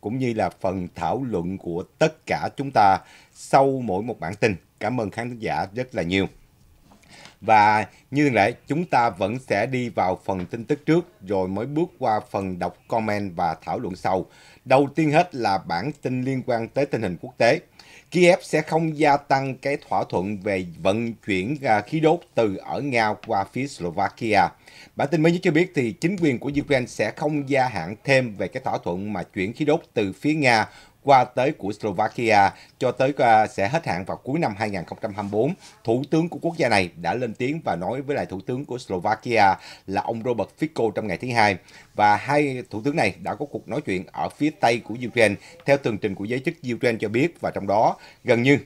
cũng như là phần thảo luận của tất cả chúng ta sau mỗi một bản tin. Cảm ơn khán giả rất là nhiều. Và như lẽ chúng ta vẫn sẽ đi vào phần tin tức trước rồi mới bước qua phần đọc comment và thảo luận sau. Đầu tiên hết là bản tin liên quan tới tình hình quốc tế. Kiev sẽ không gia tăng cái thỏa thuận về vận chuyển à, khí đốt từ ở Nga qua phía Slovakia. Bản tin mới nhất cho biết thì chính quyền của Ukraine sẽ không gia hạn thêm về cái thỏa thuận mà chuyển khí đốt từ phía Nga qua tới của Slovakia cho tới à, sẽ hết hạn vào cuối năm 2024. Thủ tướng của quốc gia này đã lên tiếng và nói với lại thủ tướng của Slovakia là ông Robert Fico trong ngày thứ hai và hai thủ tướng này đã có cuộc nói chuyện ở phía tây của Ukraine theo tường trình của giới chức Ukraine cho biết và trong đó gần như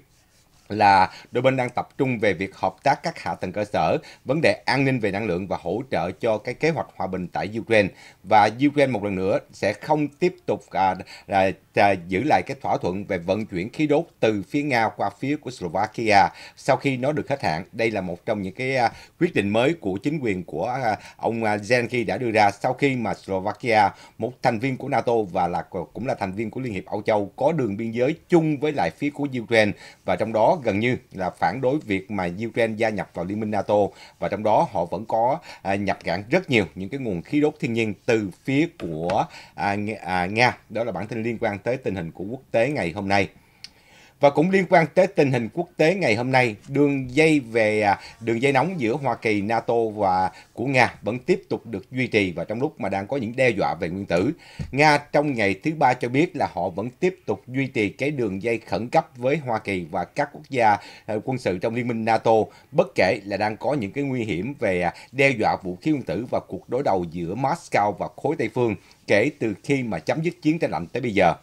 là đôi bên đang tập trung về việc hợp tác các hạ tầng cơ sở, vấn đề an ninh về năng lượng và hỗ trợ cho cái kế hoạch hòa bình tại Ukraine. Và Ukraine một lần nữa sẽ không tiếp tục à, à, à, giữ lại cái thỏa thuận về vận chuyển khí đốt từ phía Nga qua phía của Slovakia sau khi nó được hết hạn. Đây là một trong những cái à, quyết định mới của chính quyền của à, ông à, Zelensky đã đưa ra sau khi mà Slovakia, một thành viên của NATO và là cũng là thành viên của Liên hiệp Âu Châu có đường biên giới chung với lại phía của Ukraine và trong đó gần như là phản đối việc mà Ukraine gia nhập vào Liên minh NATO và trong đó họ vẫn có à, nhập cảng rất nhiều những cái nguồn khí đốt thiên nhiên từ phía của à, à Nga. Đó là bản tin liên quan tới tình hình của quốc tế ngày hôm nay. Và cũng liên quan tới tình hình quốc tế ngày hôm nay, đường dây về à, đường dây nóng giữa Hoa Kỳ, NATO và của Nga vẫn tiếp tục được duy trì và trong lúc mà đang có những đe dọa về nguyên tử. Nga trong ngày thứ ba cho biết là họ vẫn tiếp tục duy trì cái đường dây khẩn cấp với Hoa Kỳ và các quốc gia ờ, quân sự trong Liên minh NATO, bất kể là đang có những cái nguy hiểm về à, đe dọa vũ khí nguyên tử và cuộc đối đầu giữa Moscow và khối Tây phương kể từ khi mà chấm dứt chiến tranh lạnh tới bây giờ.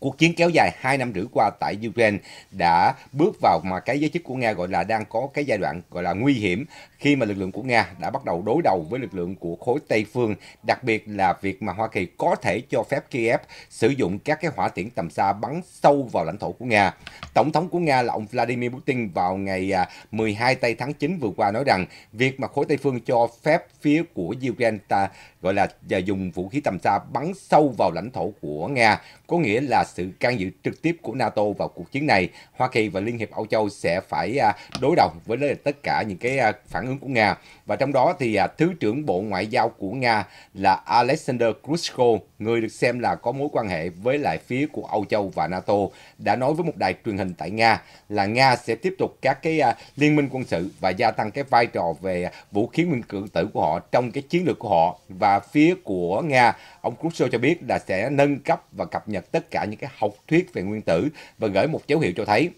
Cuộc chiến kéo dài 2 năm rưỡi qua tại Ukraine đã bước vào mà cái giới chức của Nga gọi là đang có cái giai đoạn gọi là nguy hiểm khi mà lực lượng của Nga đã bắt đầu đối đầu với lực lượng của khối Tây phương, đặc biệt là việc mà Hoa Kỳ có thể cho phép Kiev sử dụng các cái hỏa tiễn tầm xa bắn sâu vào lãnh thổ của Nga. Tổng thống của Nga là ông Vladimir Putin vào ngày 12 à, tây tháng 9 vừa qua nói rằng việc mà khối Tây phương cho phép phía của Ukraine ta gọi là à, dùng vũ khí tầm xa bắn sâu vào lãnh thổ của Nga, có nghĩa là sự can dự trực tiếp của NATO vào cuộc chiến này. Hoa Kỳ và Liên hiệp Âu Châu sẽ phải à, đối đầu với tất cả những cái phản ứng của Nga. Và trong đó thì à, Thứ trưởng Bộ Ngoại giao của Nga là Alexander Grushko, người được xem là có mối quan hệ với lại phía của Âu Châu và NATO, đã nói với một đài truyền hình tại Nga là Nga sẽ tiếp tục các cái à, liên minh quân sự và gia tăng cái vai trò về vũ khí nguyên cử tử của họ trong cái chiến lược của họ. Và phía của Nga, ông Grushko cho biết là sẽ nâng cấp và cập nhật tất cả những cái học thuyết về nguyên tử và gửi một dấu hiệu cho thấy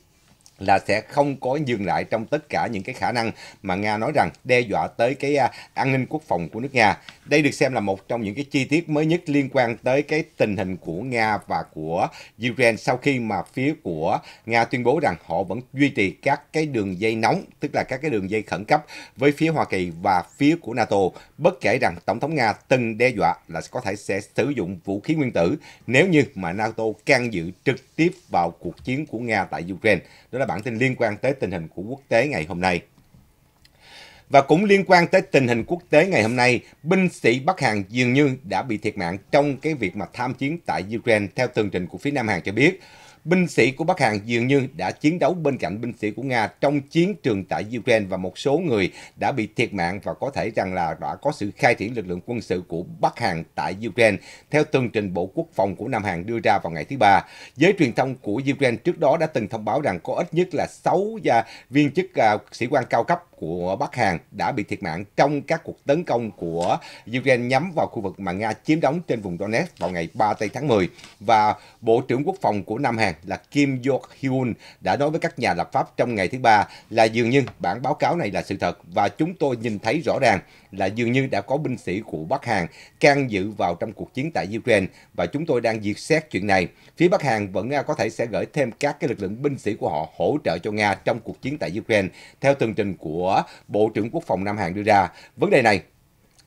là sẽ không có dừng lại trong tất cả những cái khả năng mà Nga nói rằng đe dọa tới cái à, an ninh quốc phòng của nước Nga. Đây được xem là một trong những cái chi tiết mới nhất liên quan tới cái tình hình của Nga và của Ukraine sau khi mà phía của Nga tuyên bố rằng họ vẫn duy trì các cái đường dây nóng, tức là các cái đường dây khẩn cấp với phía Hoa Kỳ và phía của NATO, bất kể rằng Tổng thống Nga từng đe dọa là có thể sẽ sử dụng vũ khí nguyên tử nếu như mà NATO can dự trực tiếp vào cuộc chiến của Nga tại Ukraine. Đó là bản tin liên quan tới tình hình của quốc tế ngày hôm nay. Và cũng liên quan tới tình hình quốc tế ngày hôm nay, binh sĩ Bắc Hàn dường như đã bị thiệt mạng trong cái việc mà tham chiến tại Ukraine theo tường trình của phía Nam Hàn cho biết binh sĩ của Bắc Hàn dường như đã chiến đấu bên cạnh binh sĩ của Nga trong chiến trường tại Ukraine và một số người đã bị thiệt mạng và có thể rằng là đã có sự khai triển lực lượng quân sự của Bắc Hàn tại Ukraine theo tường trình Bộ Quốc phòng của Nam Hàn đưa ra vào ngày thứ Ba. Giới truyền thông của Ukraine trước đó đã từng thông báo rằng có ít nhất là 6 viên chức à, sĩ quan cao cấp của Bắc Hàn đã bị thiệt mạng trong các cuộc tấn công của Ukraine nhắm vào khu vực mà Nga chiếm đóng trên vùng Donetsk vào ngày 3 tây tháng 10. Và Bộ trưởng Quốc phòng của Nam Hàn là Kim Jong Hyun đã nói với các nhà lập pháp trong ngày thứ Ba là dường như bản báo cáo này là sự thật và chúng tôi nhìn thấy rõ ràng là dường như đã có binh sĩ của Bắc Hàn can dự vào trong cuộc chiến tại Ukraine và chúng tôi đang diệt xét chuyện này. Phía Bắc Hàn vẫn à, có thể sẽ gửi thêm các cái lực lượng binh sĩ của họ hỗ trợ cho Nga trong cuộc chiến tại Ukraine theo tường trình của Bộ trưởng Quốc phòng Nam Hàn đưa ra. Vấn đề này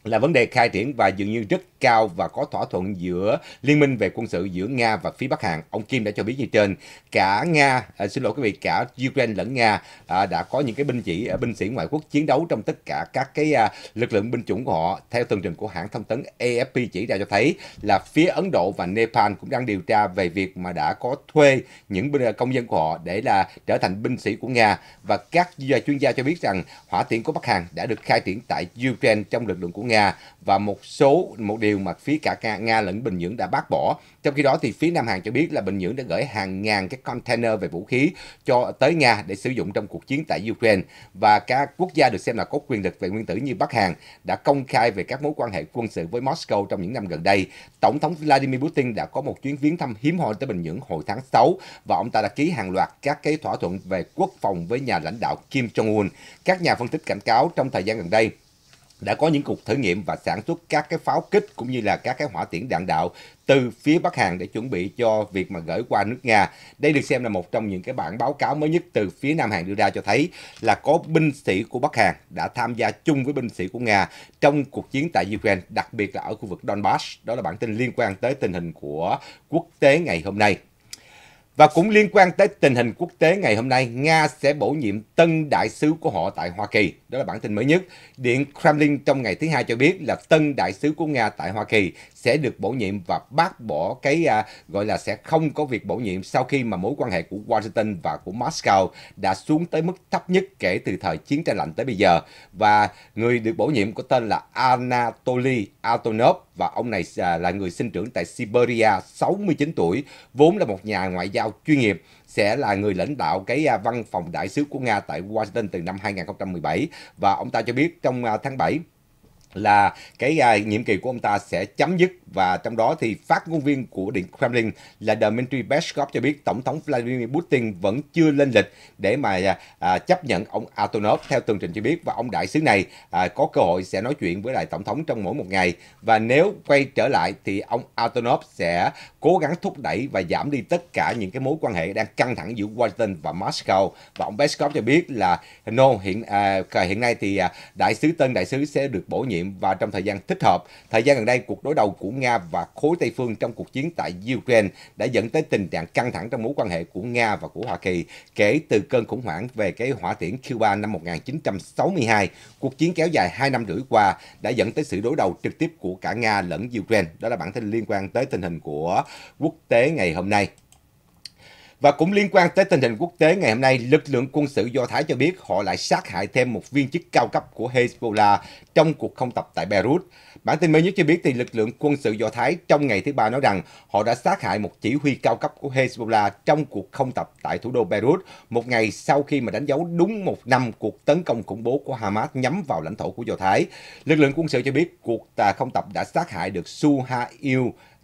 là vấn đề khai triển và dường như rất cao và có thỏa thuận giữa liên minh về quân sự giữa Nga và phía Bắc Hàn. Ông Kim đã cho biết như trên, cả Nga, à, xin lỗi quý vị, cả Ukraine lẫn Nga à, đã có những cái binh chỉ à, binh sĩ ngoại quốc chiến đấu trong tất cả các cái à, lực lượng binh chủng của họ. Theo tường trình của hãng thông tấn AFP chỉ ra cho thấy là phía Ấn Độ và Nepal cũng đang điều tra về việc mà đã có thuê những à, công dân của họ để là trở thành binh sĩ của Nga và các chuyên gia cho biết rằng hỏa tiễn của Bắc Hàn đã được khai triển tại Ukraine trong lực lượng của Nga và một số một điều điều mà phía cả Nga lẫn Bình Nhưỡng đã bác bỏ. Trong khi đó thì phía Nam Hàn cho biết là Bình Nhưỡng đã gửi hàng ngàn cái container về vũ khí cho tới Nga để sử dụng trong cuộc chiến tại Ukraine và các quốc gia được xem là có quyền lực về nguyên tử như Bắc Hàn đã công khai về các mối quan hệ quân sự với Moscow trong những năm gần đây. Tổng thống Vladimir Putin đã có một chuyến viếng thăm hiếm hoi tới Bình Nhưỡng hồi tháng 6 và ông ta đã ký hàng loạt các cái thỏa thuận về quốc phòng với nhà lãnh đạo Kim Jong-un. Các nhà phân tích cảnh cáo trong thời gian gần đây đã có những cuộc thử nghiệm và sản xuất các cái pháo kích cũng như là các cái hỏa tiễn đạn đạo từ phía Bắc Hàn để chuẩn bị cho việc mà gửi qua nước Nga. Đây được xem là một trong những cái bản báo cáo mới nhất từ phía Nam Hàn đưa ra cho thấy là có binh sĩ của Bắc Hàn đã tham gia chung với binh sĩ của Nga trong cuộc chiến tại Ukraine, đặc biệt là ở khu vực Donbass. Đó là bản tin liên quan tới tình hình của quốc tế ngày hôm nay. Và cũng liên quan tới tình hình quốc tế ngày hôm nay, Nga sẽ bổ nhiệm tân đại sứ của họ tại Hoa Kỳ. Đó là bản tin mới nhất. Điện Kremlin trong ngày thứ hai cho biết là tân đại sứ của Nga tại Hoa Kỳ sẽ được bổ nhiệm và bác bỏ cái à, gọi là sẽ không có việc bổ nhiệm sau khi mà mối quan hệ của Washington và của Moscow đã xuống tới mức thấp nhất kể từ thời chiến tranh lạnh tới bây giờ. Và người được bổ nhiệm có tên là Anatoly Antonov và ông này à, là người sinh trưởng tại Siberia, 69 tuổi, vốn là một nhà ngoại giao chuyên nghiệp, sẽ là người lãnh đạo cái à, văn phòng đại sứ của Nga tại Washington từ năm 2017 và ông ta cho biết trong à, tháng 7 là cái à, nhiệm kỳ của ông ta sẽ chấm dứt và trong đó thì phát ngôn viên của Điện Kremlin là Dmitry Peskov cho biết Tổng thống Vladimir Putin vẫn chưa lên lịch để mà à, à, chấp nhận ông Antonov theo tường trình cho biết và ông đại sứ này à, có cơ hội sẽ nói chuyện với lại Tổng thống trong mỗi một ngày và nếu quay trở lại thì ông Antonov sẽ cố gắng thúc đẩy và giảm đi tất cả những cái mối quan hệ đang căng thẳng giữa Washington và Moscow và ông Peskov cho biết là no hiện à, hiện nay thì à, đại sứ tân đại sứ sẽ được bổ nhiệm nghiệm và trong thời gian thích hợp. Thời gian gần đây, cuộc đối đầu của Nga và khối Tây phương trong cuộc chiến tại Ukraine đã dẫn tới tình trạng căng thẳng trong mối quan hệ của Nga và của Hoa Kỳ kể từ cơn khủng hoảng về cái hỏa tiễn Cuba năm 1962. Cuộc chiến kéo dài 2 năm rưỡi qua đã dẫn tới sự đối đầu trực tiếp của cả Nga lẫn Ukraine. Đó là bản tin liên quan tới tình hình của quốc tế ngày hôm nay. Và cũng liên quan tới tình hình quốc tế ngày hôm nay, lực lượng quân sự Do Thái cho biết họ lại sát hại thêm một viên chức cao cấp của Hezbollah trong cuộc không tập tại Beirut. Bản tin mới nhất cho biết thì lực lượng quân sự Do Thái trong ngày thứ ba nói rằng họ đã sát hại một chỉ huy cao cấp của Hezbollah trong cuộc không tập tại thủ đô Beirut, một ngày sau khi mà đánh dấu đúng một năm cuộc tấn công khủng bố của Hamas nhắm vào lãnh thổ của Do Thái. Lực lượng quân sự cho biết cuộc không tập đã sát hại được Suhail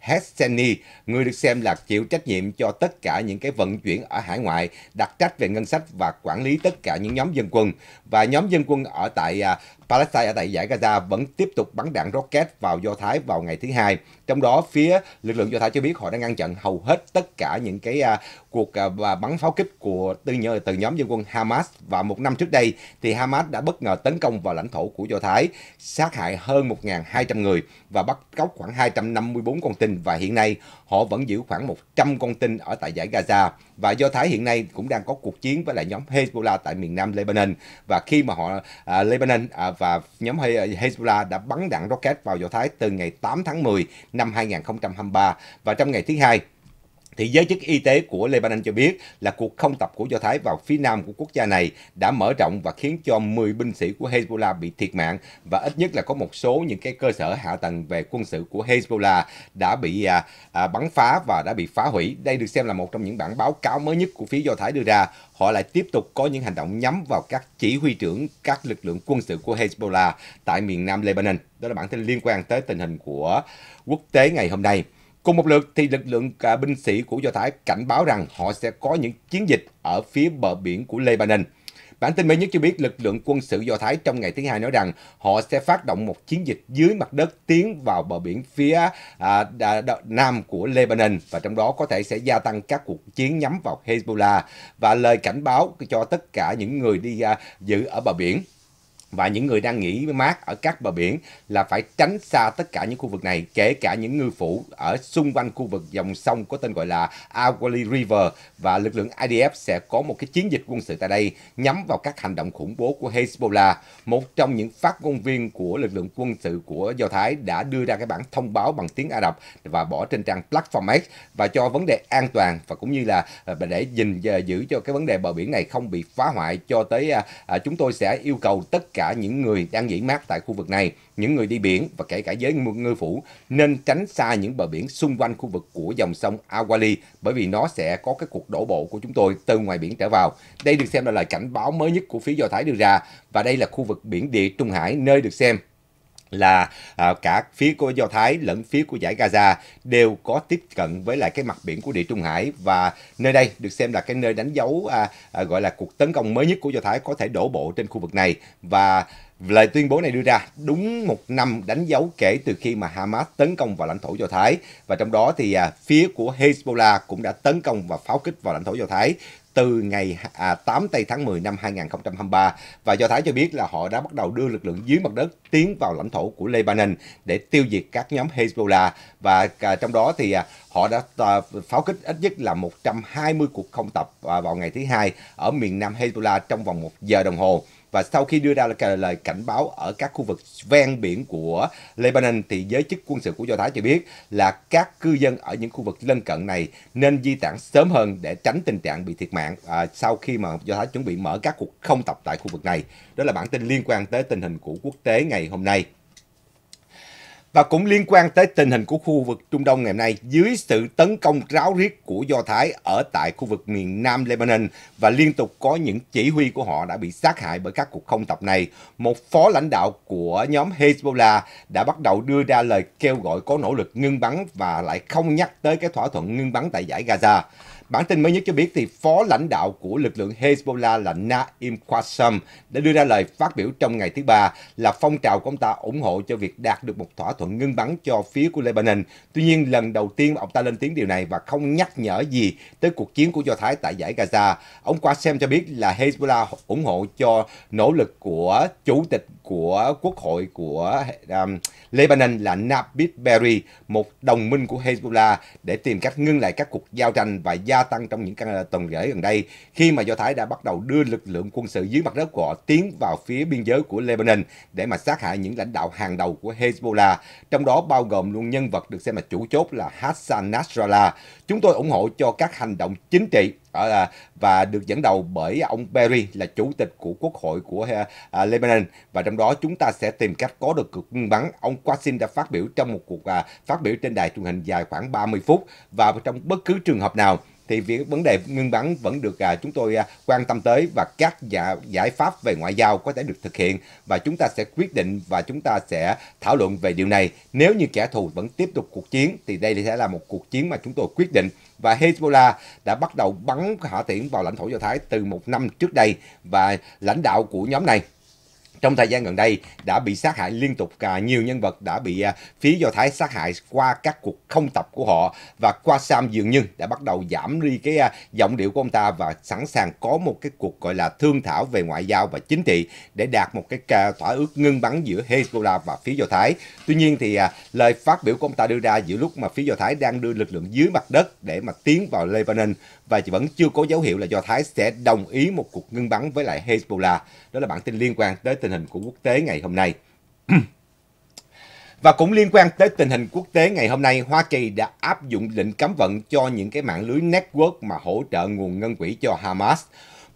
Hesseni, người được xem là chịu trách nhiệm cho tất cả những cái vận chuyển ở hải ngoại, đặt trách về ngân sách và quản lý tất cả những nhóm dân quân. Và nhóm dân quân ở tại à, Palestine ở tại giải Gaza vẫn tiếp tục bắn đạn rocket vào Do Thái vào ngày thứ hai trong đó phía lực lượng Do Thái cho biết họ đã ngăn chặn hầu hết tất cả những cái à, cuộc à, bắn pháo kích của từ, nhờ, từ nhóm dân quân Hamas và một năm trước đây thì Hamas đã bất ngờ tấn công vào lãnh thổ của Do Thái, sát hại hơn 1.200 người và bắt cóc khoảng 254 con tin và hiện nay họ vẫn giữ khoảng 100 con tin ở tại giải Gaza và Do Thái hiện nay cũng đang có cuộc chiến với lại nhóm Hezbollah tại miền nam Lebanon và khi mà họ à, Lebanon à, và nhóm Hezbollah đã bắn đạn rocket vào Do Thái từ ngày 8 tháng 10 năm 2023 và trong ngày thứ hai thì giới chức y tế của Lebanon cho biết là cuộc không tập của Do Thái vào phía nam của quốc gia này đã mở rộng và khiến cho 10 binh sĩ của Hezbollah bị thiệt mạng và ít nhất là có một số những cái cơ sở hạ tầng về quân sự của Hezbollah đã bị à, à, bắn phá và đã bị phá hủy. Đây được xem là một trong những bản báo cáo mới nhất của phía Do Thái đưa ra. Họ lại tiếp tục có những hành động nhắm vào các chỉ huy trưởng các lực lượng quân sự của Hezbollah tại miền nam Lebanon. Đó là bản tin liên quan tới tình hình của quốc tế ngày hôm nay. Cùng một lượt thì lực lượng cả binh sĩ của Do Thái cảnh báo rằng họ sẽ có những chiến dịch ở phía bờ biển của Lebanon. Bản tin mới nhất cho biết lực lượng quân sự Do Thái trong ngày thứ hai nói rằng họ sẽ phát động một chiến dịch dưới mặt đất tiến vào bờ biển phía à, đà, đà, nam của Lebanon và trong đó có thể sẽ gia tăng các cuộc chiến nhắm vào Hezbollah và lời cảnh báo cho tất cả những người đi à, giữ ở bờ biển và những người đang nghỉ mát ở các bờ biển là phải tránh xa tất cả những khu vực này, kể cả những ngư phủ ở xung quanh khu vực dòng sông có tên gọi là Awali River và lực lượng IDF sẽ có một cái chiến dịch quân sự tại đây nhắm vào các hành động khủng bố của Hezbollah. Một trong những phát ngôn viên của lực lượng quân sự của Do Thái đã đưa ra cái bản thông báo bằng tiếng Ả Rập và bỏ trên trang Platform X và cho vấn đề an toàn và cũng như là ờ, để gìn ờ, giữ cho cái vấn đề bờ biển này không bị phá hoại cho tới ờ, chúng tôi sẽ yêu cầu tất cả cả những người đang dĩ mát tại khu vực này, những người đi biển và kể cả giới ngư phủ nên tránh xa những bờ biển xung quanh khu vực của dòng sông Awali bởi vì nó sẽ có cái cuộc đổ bộ của chúng tôi từ ngoài biển trở vào. Đây được xem là lời cảnh báo mới nhất của phía Do Thái đưa ra và đây là khu vực biển địa Trung Hải nơi được xem là à, cả phía của Do Thái lẫn phía của giải Gaza đều có tiếp cận với lại cái mặt biển của Địa Trung Hải và nơi đây được xem là cái nơi đánh dấu à, à, gọi là cuộc tấn công mới nhất của Do Thái có thể đổ bộ trên khu vực này và lời tuyên bố này đưa ra đúng một năm đánh dấu kể từ khi mà Hamas tấn công vào lãnh thổ Do Thái và trong đó thì à, phía của Hezbollah cũng đã tấn công và pháo kích vào lãnh thổ Do Thái từ ngày à, 8 tây tháng 10 năm 2023 và Do Thái cho biết là họ đã bắt đầu đưa lực lượng dưới mặt đất tiến vào lãnh thổ của Lebanon để tiêu diệt các nhóm Hezbollah và à, trong đó thì à, họ đã à, pháo kích ít nhất là 120 cuộc không tập à, vào ngày thứ hai ở miền nam Hezbollah trong vòng một giờ đồng hồ và sau khi đưa ra lời cảnh báo ở các khu vực ven biển của Lebanon thì giới chức quân sự của Do Thái cho biết là các cư dân ở những khu vực lân cận này nên di tản sớm hơn để tránh tình trạng bị thiệt mạng à, sau khi mà Do Thái chuẩn bị mở các cuộc không tập tại khu vực này. Đó là bản tin liên quan tới tình hình của quốc tế ngày hôm nay và cũng liên quan tới tình hình của khu vực Trung Đông ngày nay dưới sự tấn công ráo riết của Do Thái ở tại khu vực miền Nam Lebanon và liên tục có những chỉ huy của họ đã bị sát hại bởi các cuộc không tập này. Một phó lãnh đạo của nhóm Hezbollah đã bắt đầu đưa ra lời kêu gọi có nỗ lực ngưng bắn và lại không nhắc tới cái thỏa thuận ngưng bắn tại giải Gaza. Bản tin mới nhất cho biết thì phó lãnh đạo của lực lượng Hezbollah là Naim Qasem đã đưa ra lời phát biểu trong ngày thứ Ba là phong trào của ông ta ủng hộ cho việc đạt được một thỏa thuận ngưng bắn cho phía của Lebanon. Tuy nhiên, lần đầu tiên ông ta lên tiếng điều này và không nhắc nhở gì tới cuộc chiến của Do Thái tại giải Gaza. Ông Qasem cho biết là Hezbollah ủng hộ cho nỗ lực của chủ tịch của quốc hội của um, Lebanon là Nabib Berry, một đồng minh của Hezbollah, để tìm cách ngưng lại các cuộc giao tranh và gia tăng trong những tuần lễ gần đây, khi mà Do Thái đã bắt đầu đưa lực lượng quân sự dưới mặt đất của họ tiến vào phía biên giới của Lebanon để mà sát hại những lãnh đạo hàng đầu của Hezbollah, trong đó bao gồm luôn nhân vật được xem là chủ chốt là Hassan Nasrallah. Chúng tôi ủng hộ cho các hành động chính trị ờ, ờ, và được dẫn đầu bởi ông Perry là chủ tịch của Quốc hội của ờ, Lebanon và trong đó chúng ta sẽ tìm cách có được cuộc bắn. Ông Quasin đã phát biểu trong một cuộc à, phát biểu trên đài truyền hình dài khoảng 30 phút và trong bất cứ trường hợp nào thì việc vấn đề ngưng bắn vẫn được à, chúng tôi à, quan tâm tới và các giải pháp về ngoại giao có thể được thực hiện và chúng ta sẽ quyết định và chúng ta sẽ thảo luận về điều này. Nếu như kẻ thù vẫn tiếp tục cuộc chiến thì đây sẽ là một cuộc chiến mà chúng tôi quyết định và Hezbollah đã bắt đầu bắn hỏa tiễn vào lãnh thổ Do Thái từ một năm trước đây và lãnh đạo của nhóm này trong thời gian gần đây đã bị sát hại liên tục cả nhiều nhân vật đã bị à, phía do thái sát hại qua các cuộc không tập của họ và qua sam dường như đã bắt đầu giảm đi cái à, giọng điệu của ông ta và sẵn sàng có một cái cuộc gọi là thương thảo về ngoại giao và chính trị để đạt một cái à, thỏa ước ngưng bắn giữa Hezbollah và phía do thái tuy nhiên thì lời phát biểu của ông ta đưa ra giữa lúc mà phía do thái đang đưa lực lượng dưới mặt đất để mà tiến vào Lebanon và vẫn chưa có dấu hiệu là do thái sẽ đồng ý một cuộc ngưng bắn với lại Hezbollah đó là bản tin liên quan tới tình tình hình của quốc tế ngày hôm nay. Và cũng liên quan tới tình hình quốc tế ngày hôm nay, Hoa Kỳ đã áp dụng lệnh cấm vận cho những cái mạng lưới network mà hỗ trợ nguồn ngân quỹ cho Hamas.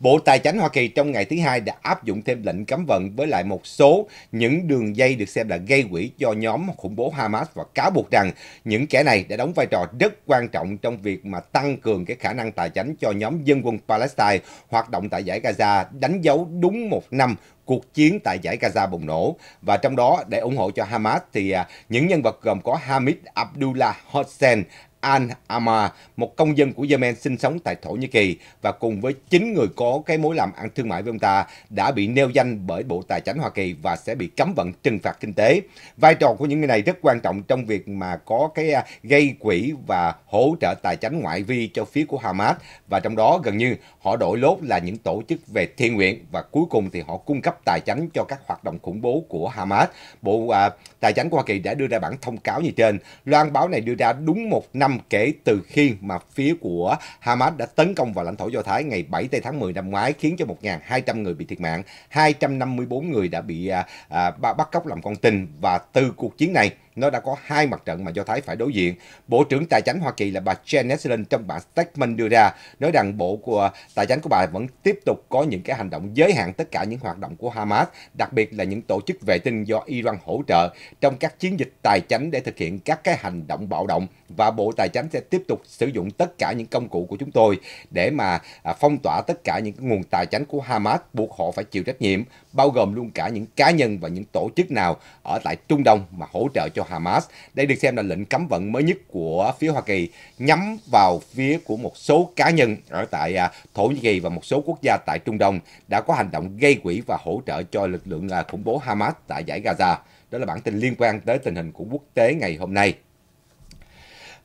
Bộ Tài chính Hoa Kỳ trong ngày thứ hai đã áp dụng thêm lệnh cấm vận với lại một số những đường dây được xem là gây quỹ cho nhóm khủng bố Hamas và cáo buộc rằng những kẻ này đã đóng vai trò rất quan trọng trong việc mà tăng cường cái khả năng tài chính cho nhóm dân quân Palestine hoạt động tại giải Gaza đánh dấu đúng một năm cuộc chiến tại giải Gaza bùng nổ và trong đó để ủng hộ cho Hamas thì à, những nhân vật gồm có Hamid Abdullah Hossein Al Amar, một công dân của Yemen sinh sống tại Thổ Nhĩ Kỳ và cùng với 9 người có cái mối làm ăn thương mại với ông ta đã bị nêu danh bởi Bộ Tài chính Hoa Kỳ và sẽ bị cấm vận trừng phạt kinh tế. Vai trò của những người này rất quan trọng trong việc mà có cái à, gây quỹ và hỗ trợ tài chính ngoại vi cho phía của Hamas và trong đó gần như họ đổi lốt là những tổ chức về thiện nguyện và cuối cùng thì họ cung cấp tài chính cho các hoạt động khủng bố của Hamas. Bộ à, Tài chính của Hoa Kỳ đã đưa ra bản thông cáo như trên. Loan báo này đưa ra đúng một năm năm kể từ khi mà phía của Hamas đã tấn công vào lãnh thổ Do Thái ngày 7 tây tháng 10 năm ngoái khiến cho 1.200 người bị thiệt mạng, 254 người đã bị à, à, bắt cóc làm con tin và từ cuộc chiến này nó đã có hai mặt trận mà Do Thái phải đối diện. Bộ trưởng Tài chánh Hoa Kỳ là bà Janet Yellen trong bản statement đưa ra nói rằng bộ của Tài chánh của bà vẫn tiếp tục có những cái hành động giới hạn tất cả những hoạt động của Hamas, đặc biệt là những tổ chức vệ tinh do Iran hỗ trợ trong các chiến dịch tài chánh để thực hiện các cái hành động bạo động và Bộ Tài chánh sẽ tiếp tục sử dụng tất cả những công cụ của chúng tôi để mà à, phong tỏa tất cả những nguồn tài chánh của Hamas buộc họ phải chịu trách nhiệm bao gồm luôn cả những cá nhân và những tổ chức nào ở tại Trung Đông mà hỗ trợ cho cho Hamas. Đây được xem là lệnh cấm vận mới nhất của phía Hoa Kỳ nhắm vào phía của một số cá nhân ở tại à, Thổ Nhĩ Kỳ và một số quốc gia tại Trung Đông đã có hành động gây quỹ và hỗ trợ cho lực lượng à, khủng bố Hamas tại giải Gaza. Đó là bản tin liên quan tới tình hình của quốc tế ngày hôm nay.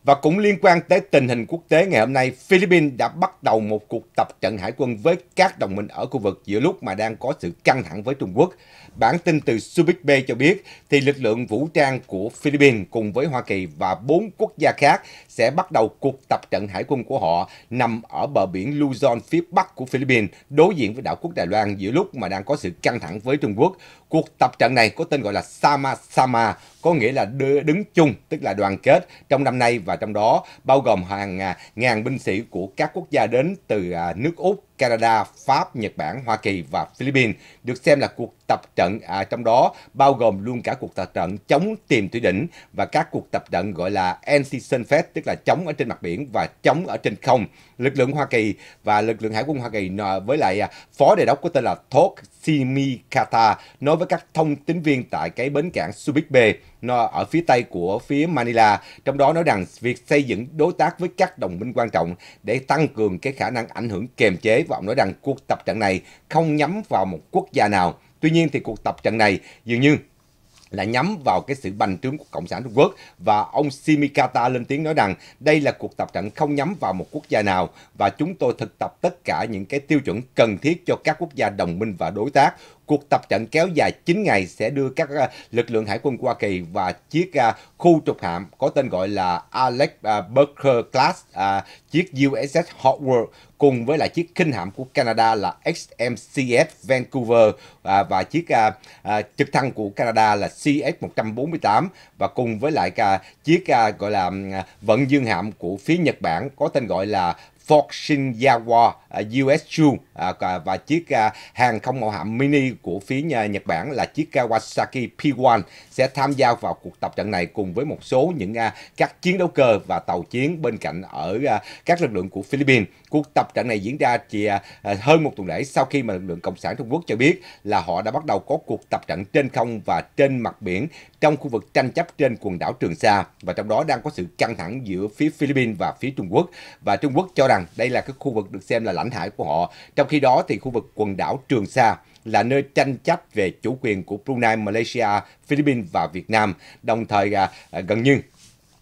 Và cũng liên quan tới tình hình quốc tế ngày hôm nay, Philippines đã bắt đầu một cuộc tập trận hải quân với các đồng minh ở khu vực giữa lúc mà đang có sự căng thẳng với Trung Quốc. Bản tin từ Subic B cho biết thì lực lượng vũ trang của Philippines cùng với Hoa Kỳ và bốn quốc gia khác sẽ bắt đầu cuộc tập trận hải quân của họ nằm ở bờ biển Luzon phía bắc của Philippines đối diện với đảo quốc Đài Loan giữa lúc mà đang có sự căng thẳng với Trung Quốc. Cuộc tập trận này có tên gọi là Sama Sama, có nghĩa là đứng chung, tức là đoàn kết trong năm nay và trong đó bao gồm hàng à, ngàn binh sĩ của các quốc gia đến từ à, nước Úc, Canada, Pháp, Nhật Bản, Hoa Kỳ và Philippines được xem là cuộc tập trận à, trong đó bao gồm luôn cả cuộc tập trận chống tìm thủy đỉnh và các cuộc tập trận gọi là anti-sunfest tức là chống ở trên mặt biển và chống ở trên không. Lực lượng Hoa Kỳ và lực lượng Hải quân Hoa Kỳ với lại à, phó đề đốc có tên là Thốt Simikata nói với các thông tín viên tại cái bến cảng Subic Bay nó ở phía tây của phía Manila, trong đó nói rằng việc xây dựng đối tác với các đồng minh quan trọng để tăng cường cái khả năng ảnh hưởng kiềm chế và ông nói rằng cuộc tập trận này không nhắm vào một quốc gia nào. Tuy nhiên thì cuộc tập trận này dường như là nhắm vào cái sự bành trướng của Cộng sản Trung Quốc và ông Shimikata lên tiếng nói rằng đây là cuộc tập trận không nhắm vào một quốc gia nào và chúng tôi thực tập tất cả những cái tiêu chuẩn cần thiết cho các quốc gia đồng minh và đối tác Cuộc tập trận kéo dài 9 ngày sẽ đưa các à, lực lượng hải quân Hoa Kỳ và chiếc à, khu trục hạm có tên gọi là Alex à, Barker Class, chiếc USS Howard cùng với lại chiếc khinh hạm của Canada là HMCS Vancouver và chiếc trực thăng của Canada là CF 148 và cùng với lại chiếc gọi là vận dương hạm của phía Nhật Bản có tên gọi là Fort Shinyawa USU À, và chiếc à, hàng không mẫu hạm mini của phía Nhật Bản là chiếc Kawasaki P1 sẽ tham gia vào cuộc tập trận này cùng với một số những à, các chiến đấu cơ và tàu chiến bên cạnh ở các lực lượng của Philippines. Cuộc tập trận này diễn ra chỉ hơn một tuần lễ sau khi mà lực lượng Cộng sản Trung Quốc cho biết là họ đã bắt đầu có cuộc tập trận trên không và trên mặt biển trong khu vực tranh chấp trên quần đảo Trường Sa và trong đó đang có sự căng thẳng giữa phía Philippines và phía Trung Quốc và Trung Quốc cho rằng đây là cái khu vực được xem là lãnh hải của họ trong trong khi đó, thì khu vực quần đảo Trường Sa là nơi tranh chấp về chủ quyền của Brunei, Malaysia, Philippines và Việt Nam, đồng thời à, à, gần như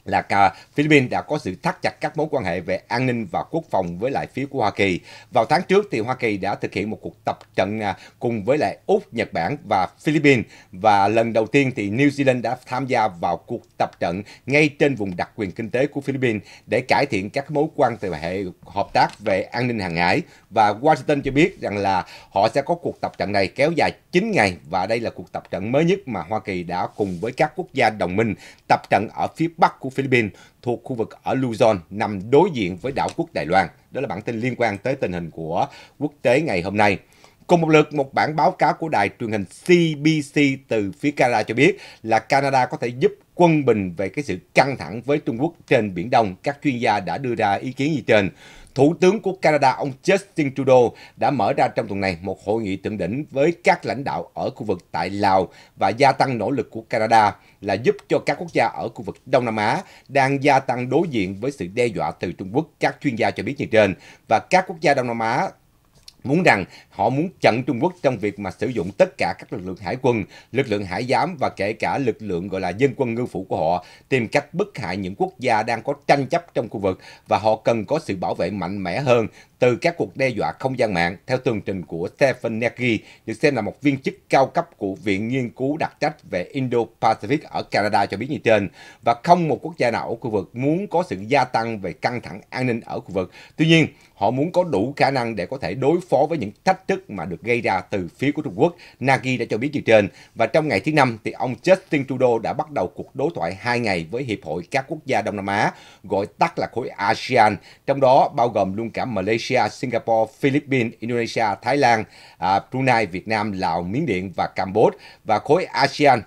là cả Philippines đã có sự thắt chặt các mối quan hệ về an ninh và quốc phòng với lại phía của Hoa Kỳ. Vào tháng trước thì Hoa Kỳ đã thực hiện một cuộc tập trận à, cùng với lại Úc, Nhật Bản và Philippines và lần đầu tiên thì New Zealand đã tham gia vào cuộc tập trận ngay trên vùng đặc quyền kinh tế của Philippines để cải thiện các mối quan hệ hợp tác về an ninh hàng hải và Washington cho biết rằng là họ sẽ có cuộc tập trận này kéo dài 9 ngày và đây là cuộc tập trận mới nhất mà Hoa Kỳ đã cùng với các quốc gia đồng minh tập trận ở phía bắc của Philippines thuộc khu vực ở Luzon nằm đối diện với đảo quốc Đài Loan. Đó là bản tin liên quan tới tình hình của quốc tế ngày hôm nay. Cùng một lượt, một bản báo cáo của đài truyền hình CBC từ phía Canada cho biết là Canada có thể giúp quân bình về cái sự căng thẳng với Trung Quốc trên Biển Đông. Các chuyên gia đã đưa ra ý kiến như trên. Thủ tướng của Canada ông Justin Trudeau đã mở ra trong tuần này một hội nghị thượng đỉnh với các lãnh đạo ở khu vực tại Lào và gia tăng nỗ lực của Canada là giúp cho các quốc gia ở khu vực Đông Nam Á đang gia tăng đối diện với sự đe dọa từ Trung Quốc, các chuyên gia cho biết như trên. Và các quốc gia Đông Nam Á muốn rằng họ muốn chặn Trung Quốc trong việc mà sử dụng tất cả các lực lượng hải quân, lực lượng hải giám và kể cả lực lượng gọi là dân quân ngư phủ của họ tìm cách bức hại những quốc gia đang có tranh chấp trong khu vực và họ cần có sự bảo vệ mạnh mẽ hơn từ các cuộc đe dọa không gian mạng. Theo tường trình của Stephen Nagy, được xem là một viên chức cao cấp của Viện Nghiên cứu đặc trách về Indo-Pacific ở Canada cho biết như trên, và không một quốc gia nào ở khu vực muốn có sự gia tăng về căng thẳng an ninh ở khu vực. Tuy nhiên, họ muốn có đủ khả năng để có thể đối phó với những thách thức mà được gây ra từ phía của Trung Quốc, Nagy đã cho biết như trên. Và trong ngày thứ Năm, thì ông Justin Trudeau đã bắt đầu cuộc đối thoại hai ngày với Hiệp hội các quốc gia Đông Nam Á, gọi tắt là khối ASEAN, trong đó bao gồm luôn cả Malaysia Malaysia, Singapore, Philippines, Indonesia, Thái Lan, à, Brunei, Việt Nam, Lào, Miến Điện và Campuchia và khối ASEAN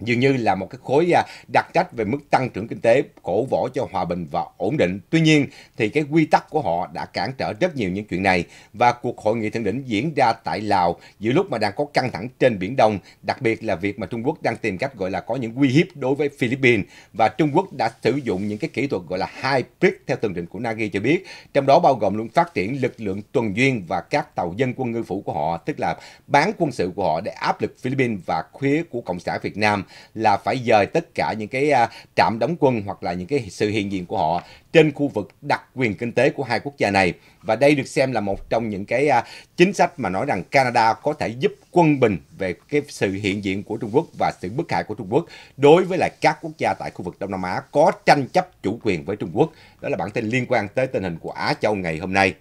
dường như là một cái khối à, đặc trách về mức tăng trưởng kinh tế cổ võ cho hòa bình và ổn định. Tuy nhiên thì cái quy tắc của họ đã cản trở rất nhiều những chuyện này và cuộc hội nghị thượng đỉnh diễn ra tại Lào giữa lúc mà đang có căng thẳng trên Biển Đông, đặc biệt là việc mà Trung Quốc đang tìm cách gọi là có những uy hiếp đối với Philippines và Trung Quốc đã sử dụng những cái kỹ thuật gọi là hybrid theo tường trình của Nagi cho biết, trong đó bao gồm luôn phát triển lực lượng tuần duyên và các tàu dân quân ngư phủ của họ, tức là bán quân sự của họ để áp lực Philippines và khía của Cộng sản Việt Nam là phải dời tất cả những cái à, trạm đóng quân hoặc là những cái sự hiện diện của họ trên khu vực đặc quyền kinh tế của hai quốc gia này và đây được xem là một trong những cái à, chính sách mà nói rằng Canada có thể giúp quân bình về cái sự hiện diện của Trung Quốc và sự bức hại của Trung Quốc đối với lại các quốc gia tại khu vực Đông Nam Á có tranh chấp chủ quyền với Trung Quốc. Đó là bản tin liên quan tới tình hình của Á Châu ngày hôm nay.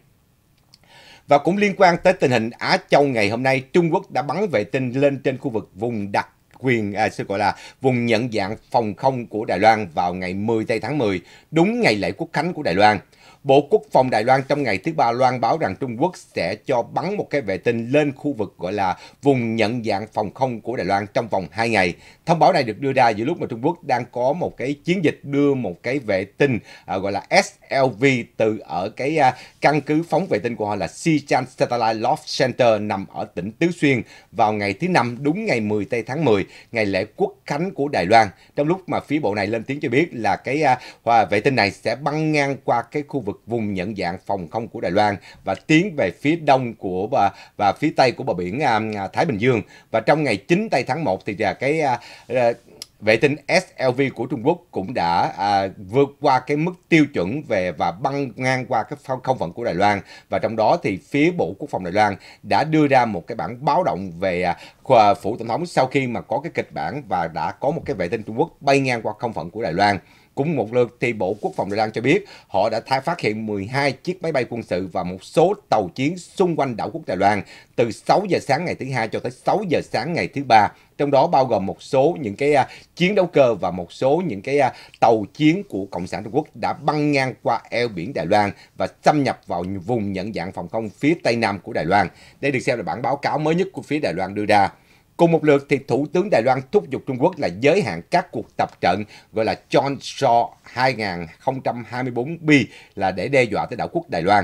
Và cũng liên quan tới tình hình Á Châu ngày hôm nay, Trung Quốc đã bắn vệ tinh lên trên khu vực vùng đặc quyền à, sẽ gọi là vùng nhận dạng phòng không của Đài Loan vào ngày 10 tây tháng 10, đúng ngày lễ quốc khánh của Đài Loan. Bộ Quốc phòng Đài Loan trong ngày thứ Ba loan báo rằng Trung Quốc sẽ cho bắn một cái vệ tinh lên khu vực gọi là vùng nhận dạng phòng không của Đài Loan trong vòng 2 ngày. Thông báo này được đưa ra giữa lúc mà Trung Quốc đang có một cái chiến dịch đưa một cái vệ tinh à, gọi là SLV từ ở cái à, căn cứ phóng vệ tinh của họ là Sichuan Satellite Launch Center nằm ở tỉnh Tứ Xuyên vào ngày thứ Năm đúng ngày 10 tây tháng 10, ngày lễ quốc khánh của Đài Loan. Trong lúc mà phía bộ này lên tiếng cho biết là cái à, vệ tinh này sẽ băng ngang qua cái khu vực vượt vùng nhận dạng phòng không của Đài Loan và tiến về phía đông của và, và phía tây của bờ biển à, à Thái Bình Dương. Và trong ngày 9 tây tháng 1 thì là cái à, à, vệ tinh SLV của Trung Quốc cũng đã à, vượt qua cái mức tiêu chuẩn về và băng ngang qua cái không phận của Đài Loan và trong đó thì phía Bộ Quốc phòng Đài Loan đã đưa ra một cái bản báo động về à, phủ tổng thống sau khi mà có cái kịch bản và đã có một cái vệ tinh Trung Quốc bay ngang qua không phận của Đài Loan. Cũng một lượt thì Bộ Quốc phòng Đài Loan cho biết họ đã thai phát hiện 12 chiếc máy bay quân sự và một số tàu chiến xung quanh đảo quốc Đài Loan từ 6 giờ sáng ngày thứ hai cho tới 6 giờ sáng ngày thứ ba trong đó bao gồm một số những cái à, chiến đấu cơ và một số những cái à, tàu chiến của Cộng sản Trung Quốc đã băng ngang qua eo biển Đài Loan và xâm nhập vào vùng nhận dạng phòng không phía tây nam của Đài Loan. Đây được xem là bản báo cáo mới nhất của phía Đài Loan đưa ra. Cùng một lượt thì Thủ tướng Đài Loan thúc giục Trung Quốc là giới hạn các cuộc tập trận gọi là John Shaw 2024B là để đe dọa tới đảo quốc Đài Loan.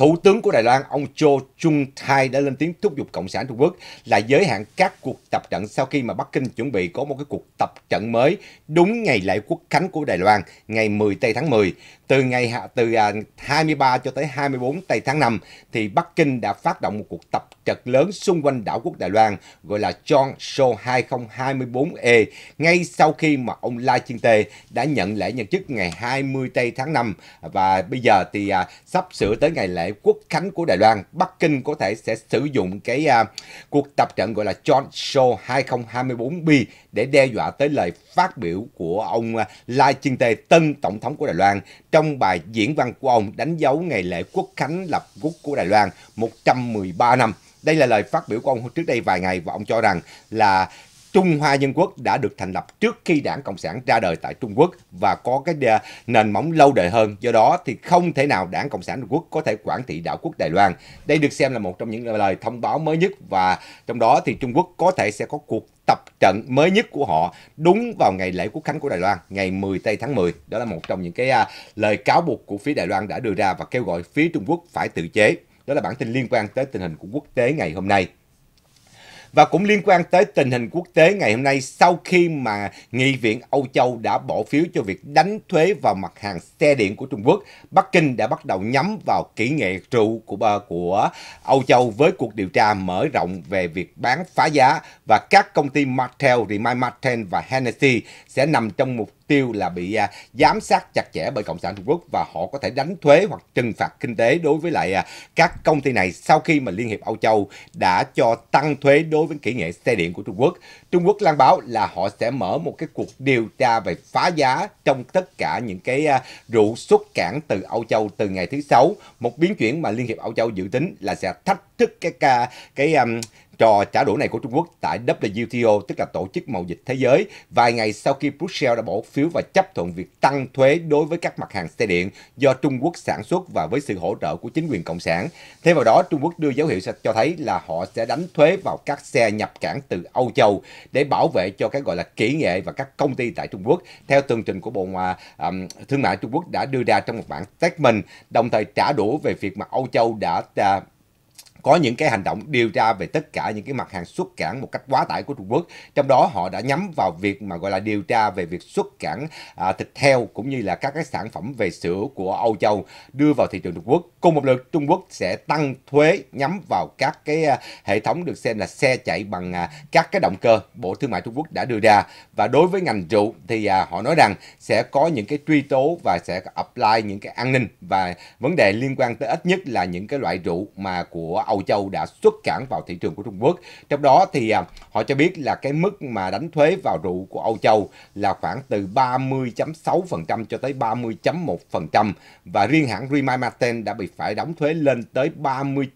Thủ tướng của Đài Loan, ông Cho Chung Thai đã lên tiếng thúc giục Cộng sản Trung Quốc là giới hạn các cuộc tập trận sau khi mà Bắc Kinh chuẩn bị có một cái cuộc tập trận mới đúng ngày lễ quốc khánh của Đài Loan, ngày 10 Tây tháng 10. Từ ngày từ 23 à, cho tới 24 Tây tháng 5 thì Bắc Kinh đã phát động một cuộc tập trận lớn xung quanh đảo quốc Đài Loan gọi là Chongsho 2024E ngay sau khi mà ông Lai Chiên Tê đã nhận lễ nhậm chức ngày 20 Tây tháng 5 và bây giờ thì à, sắp sửa tới ngày lễ quốc khánh của Đài Loan, Bắc Kinh có thể sẽ sử dụng cái à, cuộc tập trận gọi là John Show 2024B để đe dọa tới lời phát biểu của ông à, Lai Chinh te tân tổng thống của Đài Loan, trong bài diễn văn của ông đánh dấu ngày lễ quốc khánh lập quốc của Đài Loan 113 năm. Đây là lời phát biểu của ông trước đây vài ngày và ông cho rằng là Trung Hoa Dân Quốc đã được thành lập trước khi đảng Cộng sản ra đời tại Trung Quốc và có cái à, nền móng lâu đời hơn. Do đó thì không thể nào đảng Cộng sản Trung Quốc có thể quản trị đảo quốc Đài Loan. Đây được xem là một trong những lời thông báo mới nhất và trong đó thì Trung Quốc có thể sẽ có cuộc tập trận mới nhất của họ đúng vào ngày lễ quốc khánh của Đài Loan, ngày 10 tây tháng 10. Đó là một trong những cái à, lời cáo buộc của phía Đài Loan đã đưa ra và kêu gọi phía Trung Quốc phải tự chế. Đó là bản tin liên quan tới tình hình của quốc tế ngày hôm nay. Và cũng liên quan tới tình hình quốc tế ngày hôm nay sau khi mà Nghị viện Âu Châu đã bỏ phiếu cho việc đánh thuế vào mặt hàng xe điện của Trung Quốc, Bắc Kinh đã bắt đầu nhắm vào kỹ nghệ rượu của, ờ, của Âu Châu với cuộc điều tra mở rộng về việc bán phá giá và các công ty Martell, Remind Martin và Hennessy sẽ nằm trong một tiêu là bị à, giám sát chặt chẽ bởi Cộng sản Trung Quốc và họ có thể đánh thuế hoặc trừng phạt kinh tế đối với lại à, các công ty này sau khi mà Liên hiệp Âu Châu đã cho tăng thuế đối với kỹ nghệ xe điện của Trung Quốc. Trung Quốc lan báo là họ sẽ mở một cái cuộc điều tra về phá giá trong tất cả những cái à, rượu xuất cảng từ Âu Châu từ ngày thứ sáu, một biến chuyển mà Liên hiệp Âu Châu dự tính là sẽ thách thức cái cái, cái um, trò trả đũa này của Trung Quốc tại WTO, tức là Tổ chức Mậu dịch Thế giới, vài ngày sau khi Brussels đã bỏ phiếu và chấp thuận việc tăng thuế đối với các mặt hàng xe điện do Trung Quốc sản xuất và với sự hỗ trợ của chính quyền Cộng sản. Thêm vào đó, Trung Quốc đưa dấu hiệu cho thấy là họ sẽ đánh thuế vào các xe nhập cảng từ Âu Châu để bảo vệ cho cái gọi là kỹ nghệ và các công ty tại Trung Quốc, theo tường trình của Bộ Thương mại Trung Quốc đã đưa ra trong một bản statement, đồng thời trả đũa về việc mà Âu Châu đã à, có những cái hành động điều tra về tất cả những cái mặt hàng xuất cảng một cách quá tải của Trung Quốc. Trong đó họ đã nhắm vào việc mà gọi là điều tra về việc xuất cảng à, thịt heo cũng như là các cái sản phẩm về sữa của Âu Châu đưa vào thị trường Trung Quốc. Cùng một lượt Trung Quốc sẽ tăng thuế nhắm vào các cái à, hệ thống được xem là xe chạy bằng à, các cái động cơ Bộ Thương mại Trung Quốc đã đưa ra và đối với ngành rượu thì à, họ nói rằng sẽ có những cái truy tố và sẽ apply những cái an ninh và vấn đề liên quan tới ít nhất là những cái loại rượu mà của Âu Châu đã xuất cảng vào thị trường của Trung Quốc. Trong đó thì à, họ cho biết là cái mức mà đánh thuế vào rượu của Âu Châu là khoảng từ 30.6% cho tới 30.1% và riêng hãng Rima Martin đã bị phải đóng thuế lên tới 39%.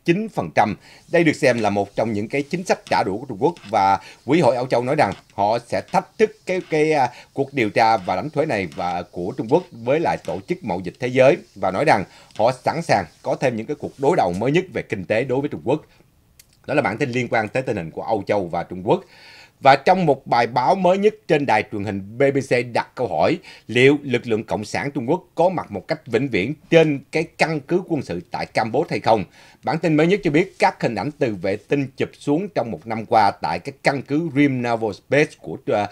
Đây được xem là một trong những cái chính sách trả đũa của Trung Quốc và Quỹ hội Âu Châu nói rằng họ sẽ thách thức cái cái uh, cuộc điều tra và đánh thuế này và của Trung Quốc với lại tổ chức mậu dịch thế giới và nói rằng họ sẵn sàng có thêm những cái cuộc đối đầu mới nhất về kinh tế đối với Trung Quốc. Đó là bản tin liên quan tới tình hình của Âu Châu và Trung Quốc. Và trong một bài báo mới nhất trên đài truyền hình BBC đặt câu hỏi liệu lực lượng Cộng sản Trung Quốc có mặt một cách vĩnh viễn trên cái căn cứ quân sự tại Campuchia hay không? Bản tin mới nhất cho biết các hình ảnh từ vệ tinh chụp xuống trong một năm qua tại cái căn cứ Rim Naval Base của uh, uh,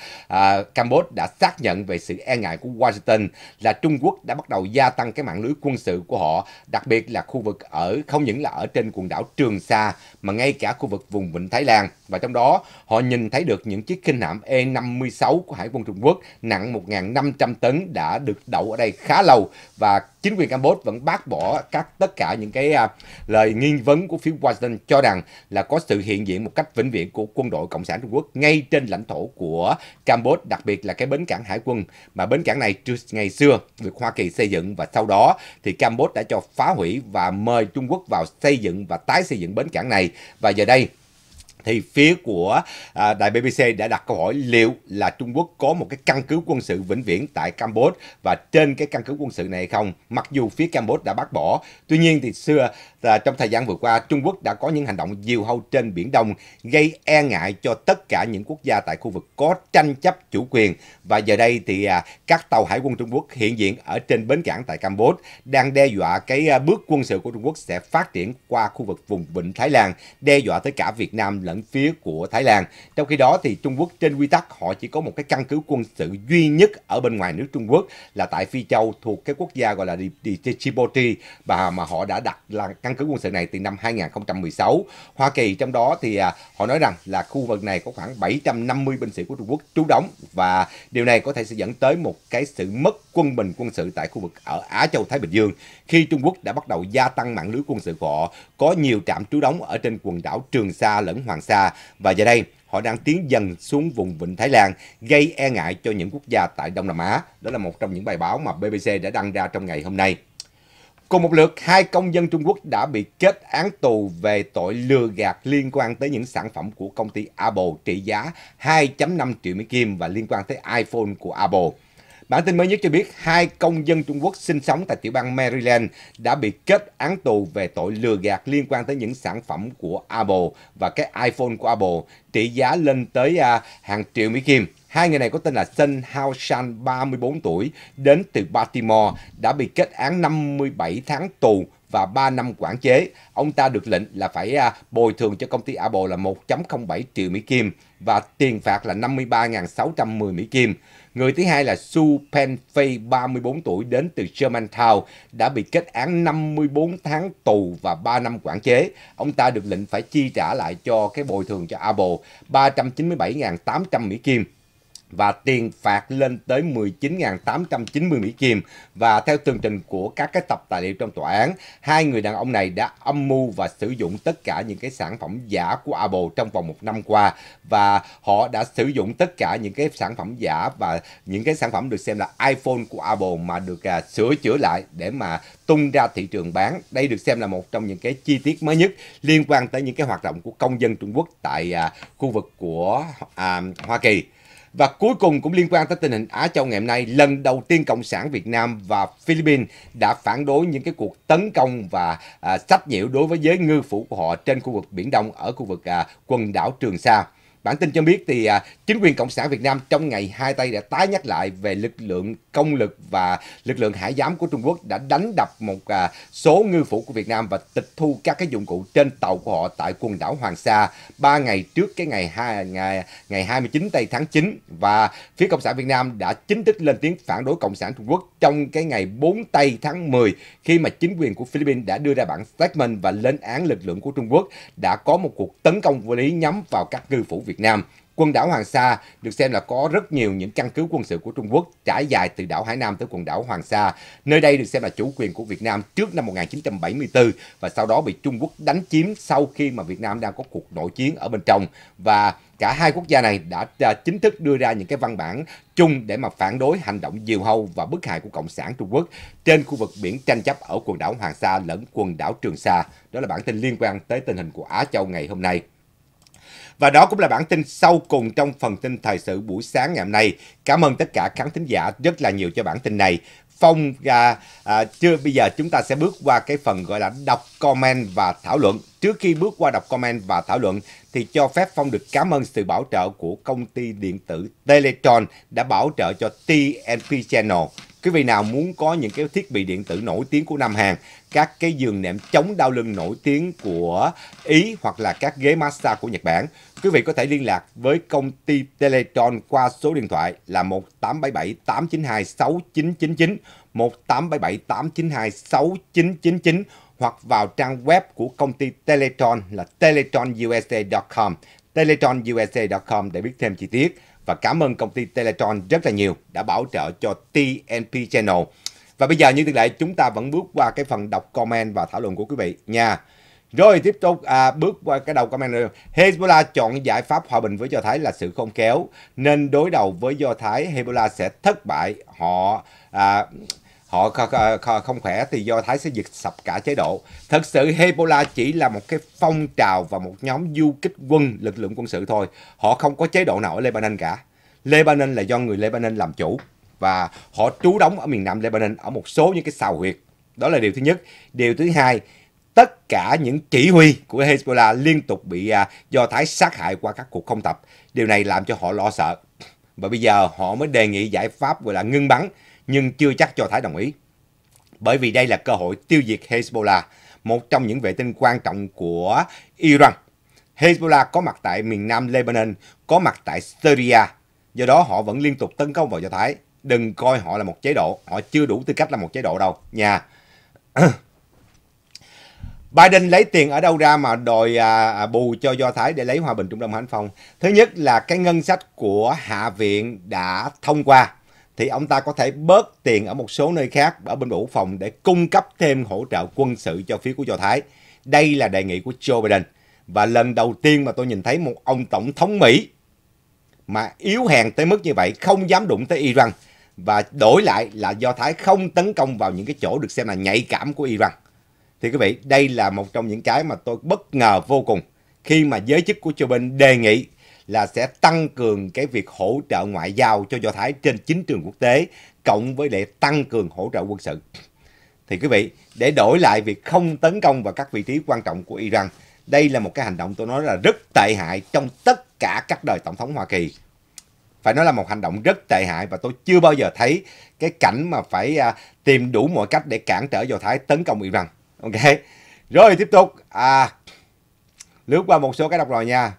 Campuchia đã xác nhận về sự e ngại của Washington là Trung Quốc đã bắt đầu gia tăng cái mạng lưới quân sự của họ, đặc biệt là khu vực ở không những là ở trên quần đảo Trường Sa mà ngay cả khu vực vùng vịnh Thái Lan và trong đó họ nhìn thấy được những chiếc khinh hạm E-56 của Hải quân Trung Quốc nặng 1.500 tấn đã được đậu ở đây khá lâu và chính quyền Campuchia vẫn bác bỏ các tất cả những cái à, lời nghi vấn của phía Washington cho rằng là có sự hiện diện một cách vĩnh viễn của quân đội Cộng sản Trung Quốc ngay trên lãnh thổ của Campuchia, đặc biệt là cái bến cảng hải quân mà bến cảng này ngày xưa được Hoa Kỳ xây dựng và sau đó thì Campuchia đã cho phá hủy và mời Trung Quốc vào xây dựng và tái xây dựng bến cảng này và giờ đây thì phía của à, đài BBC đã đặt câu hỏi liệu là Trung Quốc có một cái căn cứ quân sự vĩnh viễn tại Campuchia và trên cái căn cứ quân sự này hay không. Mặc dù phía Campuchia đã bác bỏ, tuy nhiên thì xưa À, trong thời gian vừa qua, Trung Quốc đã có những hành động diều hâu trên Biển Đông gây e ngại cho tất cả những quốc gia tại khu vực có tranh chấp chủ quyền. Và giờ đây thì à, các tàu hải quân Trung Quốc hiện diện ở trên bến cảng tại Campuchia đang đe dọa cái à, bước quân sự của Trung Quốc sẽ phát triển qua khu vực vùng vịnh Thái Lan, đe dọa tới cả Việt Nam lẫn phía của Thái Lan. Trong khi đó thì Trung Quốc trên quy tắc họ chỉ có một cái căn cứ quân sự duy nhất ở bên ngoài nước Trung Quốc là tại Phi Châu thuộc cái quốc gia gọi là Djibouti và mà họ đã đặt là căn căn cứ quân sự này từ năm 2016. Hoa Kỳ trong đó thì à, họ nói rằng là khu vực này có khoảng 750 binh sĩ của Trung Quốc trú đóng và điều này có thể sẽ dẫn tới một cái sự mất quân bình quân sự tại khu vực ở Á Châu Thái Bình Dương khi Trung Quốc đã bắt đầu gia tăng mạng lưới quân sự của họ, có nhiều trạm trú đóng ở trên quần đảo Trường Sa lẫn Hoàng Sa và giờ đây họ đang tiến dần xuống vùng vịnh Thái Lan, gây e ngại cho những quốc gia tại Đông Nam Á. Đó là một trong những bài báo mà BBC đã đăng ra trong ngày hôm nay. Cùng một lượt, hai công dân Trung Quốc đã bị kết án tù về tội lừa gạt liên quan tới những sản phẩm của công ty Apple trị giá 2.5 triệu Mỹ Kim và liên quan tới iPhone của Apple. Bản tin mới nhất cho biết hai công dân Trung Quốc sinh sống tại tiểu bang Maryland đã bị kết án tù về tội lừa gạt liên quan tới những sản phẩm của Apple và cái iPhone của Apple trị giá lên tới à, hàng triệu Mỹ Kim. Hai người này có tên là Sun Hao Shan, 34 tuổi, đến từ Baltimore, đã bị kết án 57 tháng tù và 3 năm quản chế. Ông ta được lệnh là phải à, bồi thường cho công ty Apple là 1.07 triệu Mỹ Kim và tiền phạt là 53.610 Mỹ Kim. Người thứ hai là Su Pen Fei, 34 tuổi, đến từ Germantown, đã bị kết án 54 tháng tù và 3 năm quản chế. Ông ta được lệnh phải chi trả lại cho cái bồi thường cho Apple 397.800 Mỹ Kim và tiền phạt lên tới 19.890 Mỹ Kim. Và theo tường trình của các cái tập tài liệu trong tòa án, hai người đàn ông này đã âm mưu và sử dụng tất cả những cái sản phẩm giả của Apple trong vòng một năm qua và họ đã sử dụng tất cả những cái sản phẩm giả và những cái sản phẩm được xem là iPhone của Apple mà được à, sửa chữa lại để mà tung ra thị trường bán. Đây được xem là một trong những cái chi tiết mới nhất liên quan tới những cái hoạt động của công dân Trung Quốc tại à, khu vực của à, Hoa Kỳ. Và cuối cùng cũng liên quan tới tình hình Á Châu ngày hôm nay, lần đầu tiên Cộng sản Việt Nam và Philippines đã phản đối những cái cuộc tấn công và à, sách nhiễu đối với giới ngư phủ của họ trên khu vực Biển Đông ở khu vực à, quần đảo Trường Sa. Bản tin cho biết thì à, chính quyền Cộng sản Việt Nam trong ngày hai tay đã tái nhắc lại về lực lượng công lực và lực lượng hải giám của Trung Quốc đã đánh đập một à, số ngư phủ của Việt Nam và tịch thu các cái dụng cụ trên tàu của họ tại quần đảo Hoàng Sa ba ngày trước cái ngày hai ngày ngày 29 tây tháng 9 và phía Cộng sản Việt Nam đã chính thức lên tiếng phản đối Cộng sản Trung Quốc trong cái ngày 4 tây tháng 10 khi mà chính quyền của Philippines đã đưa ra bản statement và lên án lực lượng của Trung Quốc đã có một cuộc tấn công vô lý nhắm vào các ngư phủ Việt Nam. Quần đảo Hoàng Sa được xem là có rất nhiều những căn cứ quân sự của Trung Quốc trải dài từ đảo Hải Nam tới quần đảo Hoàng Sa. Nơi đây được xem là chủ quyền của Việt Nam trước năm 1974 và sau đó bị Trung Quốc đánh chiếm sau khi mà Việt Nam đang có cuộc nội chiến ở bên trong và cả hai quốc gia này đã à, chính thức đưa ra những cái văn bản chung để mà phản đối hành động diều hâu và bức hại của Cộng sản Trung Quốc trên khu vực biển tranh chấp ở quần đảo Hoàng Sa lẫn quần đảo Trường Sa. Đó là bản tin liên quan tới tình hình của Á Châu ngày hôm nay. Và đó cũng là bản tin sau cùng trong phần tin thời sự buổi sáng ngày hôm nay. Cảm ơn tất cả khán thính giả rất là nhiều cho bản tin này. Phong ra à, à, chưa bây giờ chúng ta sẽ bước qua cái phần gọi là đọc comment và thảo luận. Trước khi bước qua đọc comment và thảo luận thì cho phép Phong được cảm ơn sự bảo trợ của công ty điện tử Teletron đã bảo trợ cho TNP Channel Quý vị nào muốn có những cái thiết bị điện tử nổi tiếng của Nam Hàn, các cái giường nệm chống đau lưng nổi tiếng của Ý hoặc là các ghế massage của Nhật Bản, quý vị có thể liên lạc với công ty Teletron qua số điện thoại là 1877 892 6999, 1877 892 6999 hoặc vào trang web của công ty Teletron là teletronusa.com, teletronusa.com để biết thêm chi tiết và cảm ơn công ty Teletron rất là nhiều đã bảo trợ cho TNP Channel. Và bây giờ như thường lệ chúng ta vẫn bước qua cái phần đọc comment và thảo luận của quý vị nha. Rồi tiếp tục à, bước qua cái đầu comment này. Hezbollah chọn giải pháp hòa bình với Do Thái là sự không kéo nên đối đầu với Do Thái Hezbollah sẽ thất bại. Họ à, họ không khỏe thì do Thái sẽ giật sập cả chế độ. Thật sự Hezbollah chỉ là một cái phong trào và một nhóm du kích quân, lực lượng quân sự thôi. Họ không có chế độ nào ở Lebanon cả. Lebanon là do người Lebanon làm chủ và họ trú đóng ở miền Nam Lebanon ở một số những cái xào huyệt. Đó là điều thứ nhất. Điều thứ hai, tất cả những chỉ huy của Hezbollah liên tục bị à, Do Thái sát hại qua các cuộc không tập. Điều này làm cho họ lo sợ. Và bây giờ họ mới đề nghị giải pháp gọi là ngưng bắn nhưng chưa chắc cho Thái đồng ý. Bởi vì đây là cơ hội tiêu diệt Hezbollah, một trong những vệ tinh quan trọng của Iran. Hezbollah có mặt tại miền nam Lebanon, có mặt tại Syria. Do đó họ vẫn liên tục tấn công vào Do Thái. Đừng coi họ là một chế độ, họ chưa đủ tư cách là một chế độ đâu nha. Biden lấy tiền ở đâu ra mà đòi à, à, bù cho Do Thái để lấy hòa bình Trung Đông Hạnh Phong? Thứ nhất là cái ngân sách của Hạ viện đã thông qua thì ông ta có thể bớt tiền ở một số nơi khác ở bên Bộ Quốc phòng để cung cấp thêm hỗ trợ quân sự cho phía của Do Thái. Đây là đề nghị của Joe Biden. Và lần đầu tiên mà tôi nhìn thấy một ông tổng thống Mỹ mà yếu hèn tới mức như vậy, không dám đụng tới Iran. Và đổi lại là Do Thái không tấn công vào những cái chỗ được xem là nhạy cảm của Iran. Thì quý vị, đây là một trong những cái mà tôi bất ngờ vô cùng khi mà giới chức của Joe Biden đề nghị là sẽ tăng cường cái việc hỗ trợ ngoại giao cho Do Thái trên chính trường quốc tế, cộng với để tăng cường hỗ trợ quân sự. Thì quý vị, để đổi lại việc không tấn công vào các vị trí quan trọng của Iran, đây là một cái hành động tôi nói là rất tệ hại trong tất cả các đời Tổng thống Hoa Kỳ. Phải nói là một hành động rất tệ hại và tôi chưa bao giờ thấy cái cảnh mà phải à, tìm đủ mọi cách để cản trở Do Thái tấn công Iran. Ok, rồi tiếp tục, à, lướt qua một số cái đọc rồi nha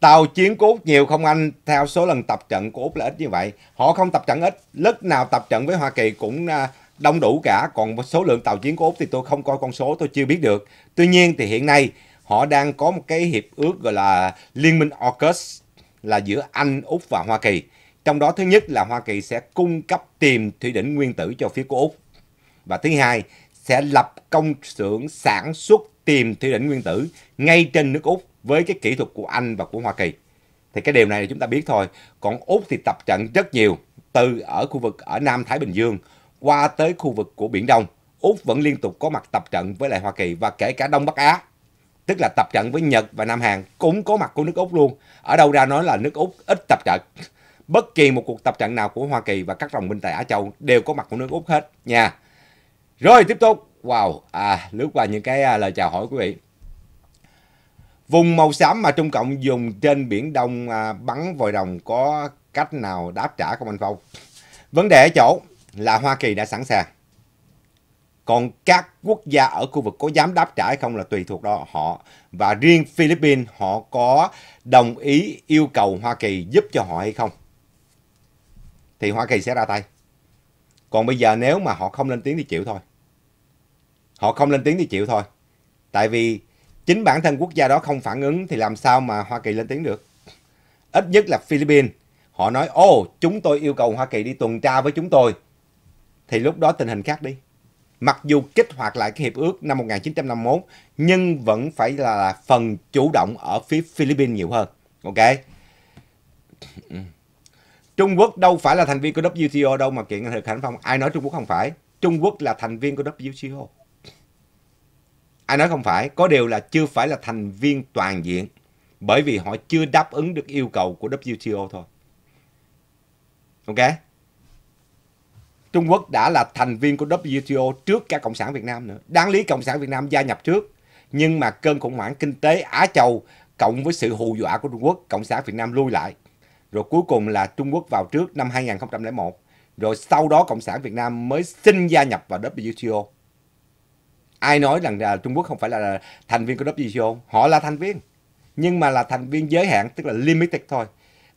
tàu chiến của Úc nhiều không anh? Theo số lần tập trận của Úc là ít như vậy. Họ không tập trận ít, lúc nào tập trận với Hoa Kỳ cũng à, đông đủ cả. Còn số lượng tàu chiến của Úc thì tôi không coi con số, tôi chưa biết được. Tuy nhiên thì hiện nay họ đang có một cái hiệp ước gọi là Liên minh AUKUS là giữa Anh, Úc và Hoa Kỳ. Trong đó thứ nhất là Hoa Kỳ sẽ cung cấp tìm thủy đỉnh nguyên tử cho phía của Úc. Và thứ hai sẽ lập công xưởng sản xuất tìm thủy đỉnh nguyên tử ngay trên nước Úc với cái kỹ thuật của Anh và của Hoa Kỳ. Thì cái điều này chúng ta biết thôi. Còn Úc thì tập trận rất nhiều từ ở khu vực ở Nam Thái Bình Dương qua tới khu vực của Biển Đông. Úc vẫn liên tục có mặt tập trận với lại Hoa Kỳ và kể cả Đông Bắc Á. Tức là tập trận với Nhật và Nam Hàn cũng có mặt của nước Úc luôn. Ở đâu ra nói là nước Úc ít tập trận. Bất kỳ một cuộc tập trận nào của Hoa Kỳ và các đồng minh tại Á Châu đều có mặt của nước Úc hết nha. Rồi tiếp tục. Wow, à, lướt qua những cái à, lời chào hỏi quý vị. Vùng màu xám mà Trung Cộng dùng trên Biển Đông à, bắn vòi rồng có cách nào đáp trả không anh Phong? Vấn đề ở chỗ là Hoa Kỳ đã sẵn sàng. Còn các quốc gia ở khu vực có dám đáp trả hay không là tùy thuộc đó họ. Và riêng Philippines họ có đồng ý yêu cầu Hoa Kỳ giúp cho họ hay không. Thì Hoa Kỳ sẽ ra tay. Còn bây giờ nếu mà họ không lên tiếng thì chịu thôi. Họ không lên tiếng thì chịu thôi. Tại vì chính bản thân quốc gia đó không phản ứng thì làm sao mà Hoa Kỳ lên tiếng được. Ít nhất là Philippines, họ nói ô chúng tôi yêu cầu Hoa Kỳ đi tuần tra với chúng tôi. Thì lúc đó tình hình khác đi. Mặc dù kích hoạt lại cái hiệp ước năm 1951 nhưng vẫn phải là, phần chủ động ở phía Philippines nhiều hơn. Ok. Trung Quốc đâu phải là thành viên của WTO đâu mà kiện thực hành Phong Ai nói Trung Quốc không phải? Trung Quốc là thành viên của WTO. Ai nói không phải, có điều là chưa phải là thành viên toàn diện bởi vì họ chưa đáp ứng được yêu cầu của WTO thôi. Ok? Trung Quốc đã là thành viên của WTO trước cả Cộng sản Việt Nam nữa. Đáng lý Cộng sản Việt Nam gia nhập trước, nhưng mà cơn khủng hoảng kinh tế Á Châu cộng với sự hù dọa của Trung Quốc, Cộng sản Việt Nam lui lại. Rồi cuối cùng là Trung Quốc vào trước năm 2001, rồi sau đó Cộng sản Việt Nam mới xin gia nhập vào WTO ai nói rằng là Trung Quốc không phải là thành viên của WTO họ là thành viên nhưng mà là thành viên giới hạn tức là limited thôi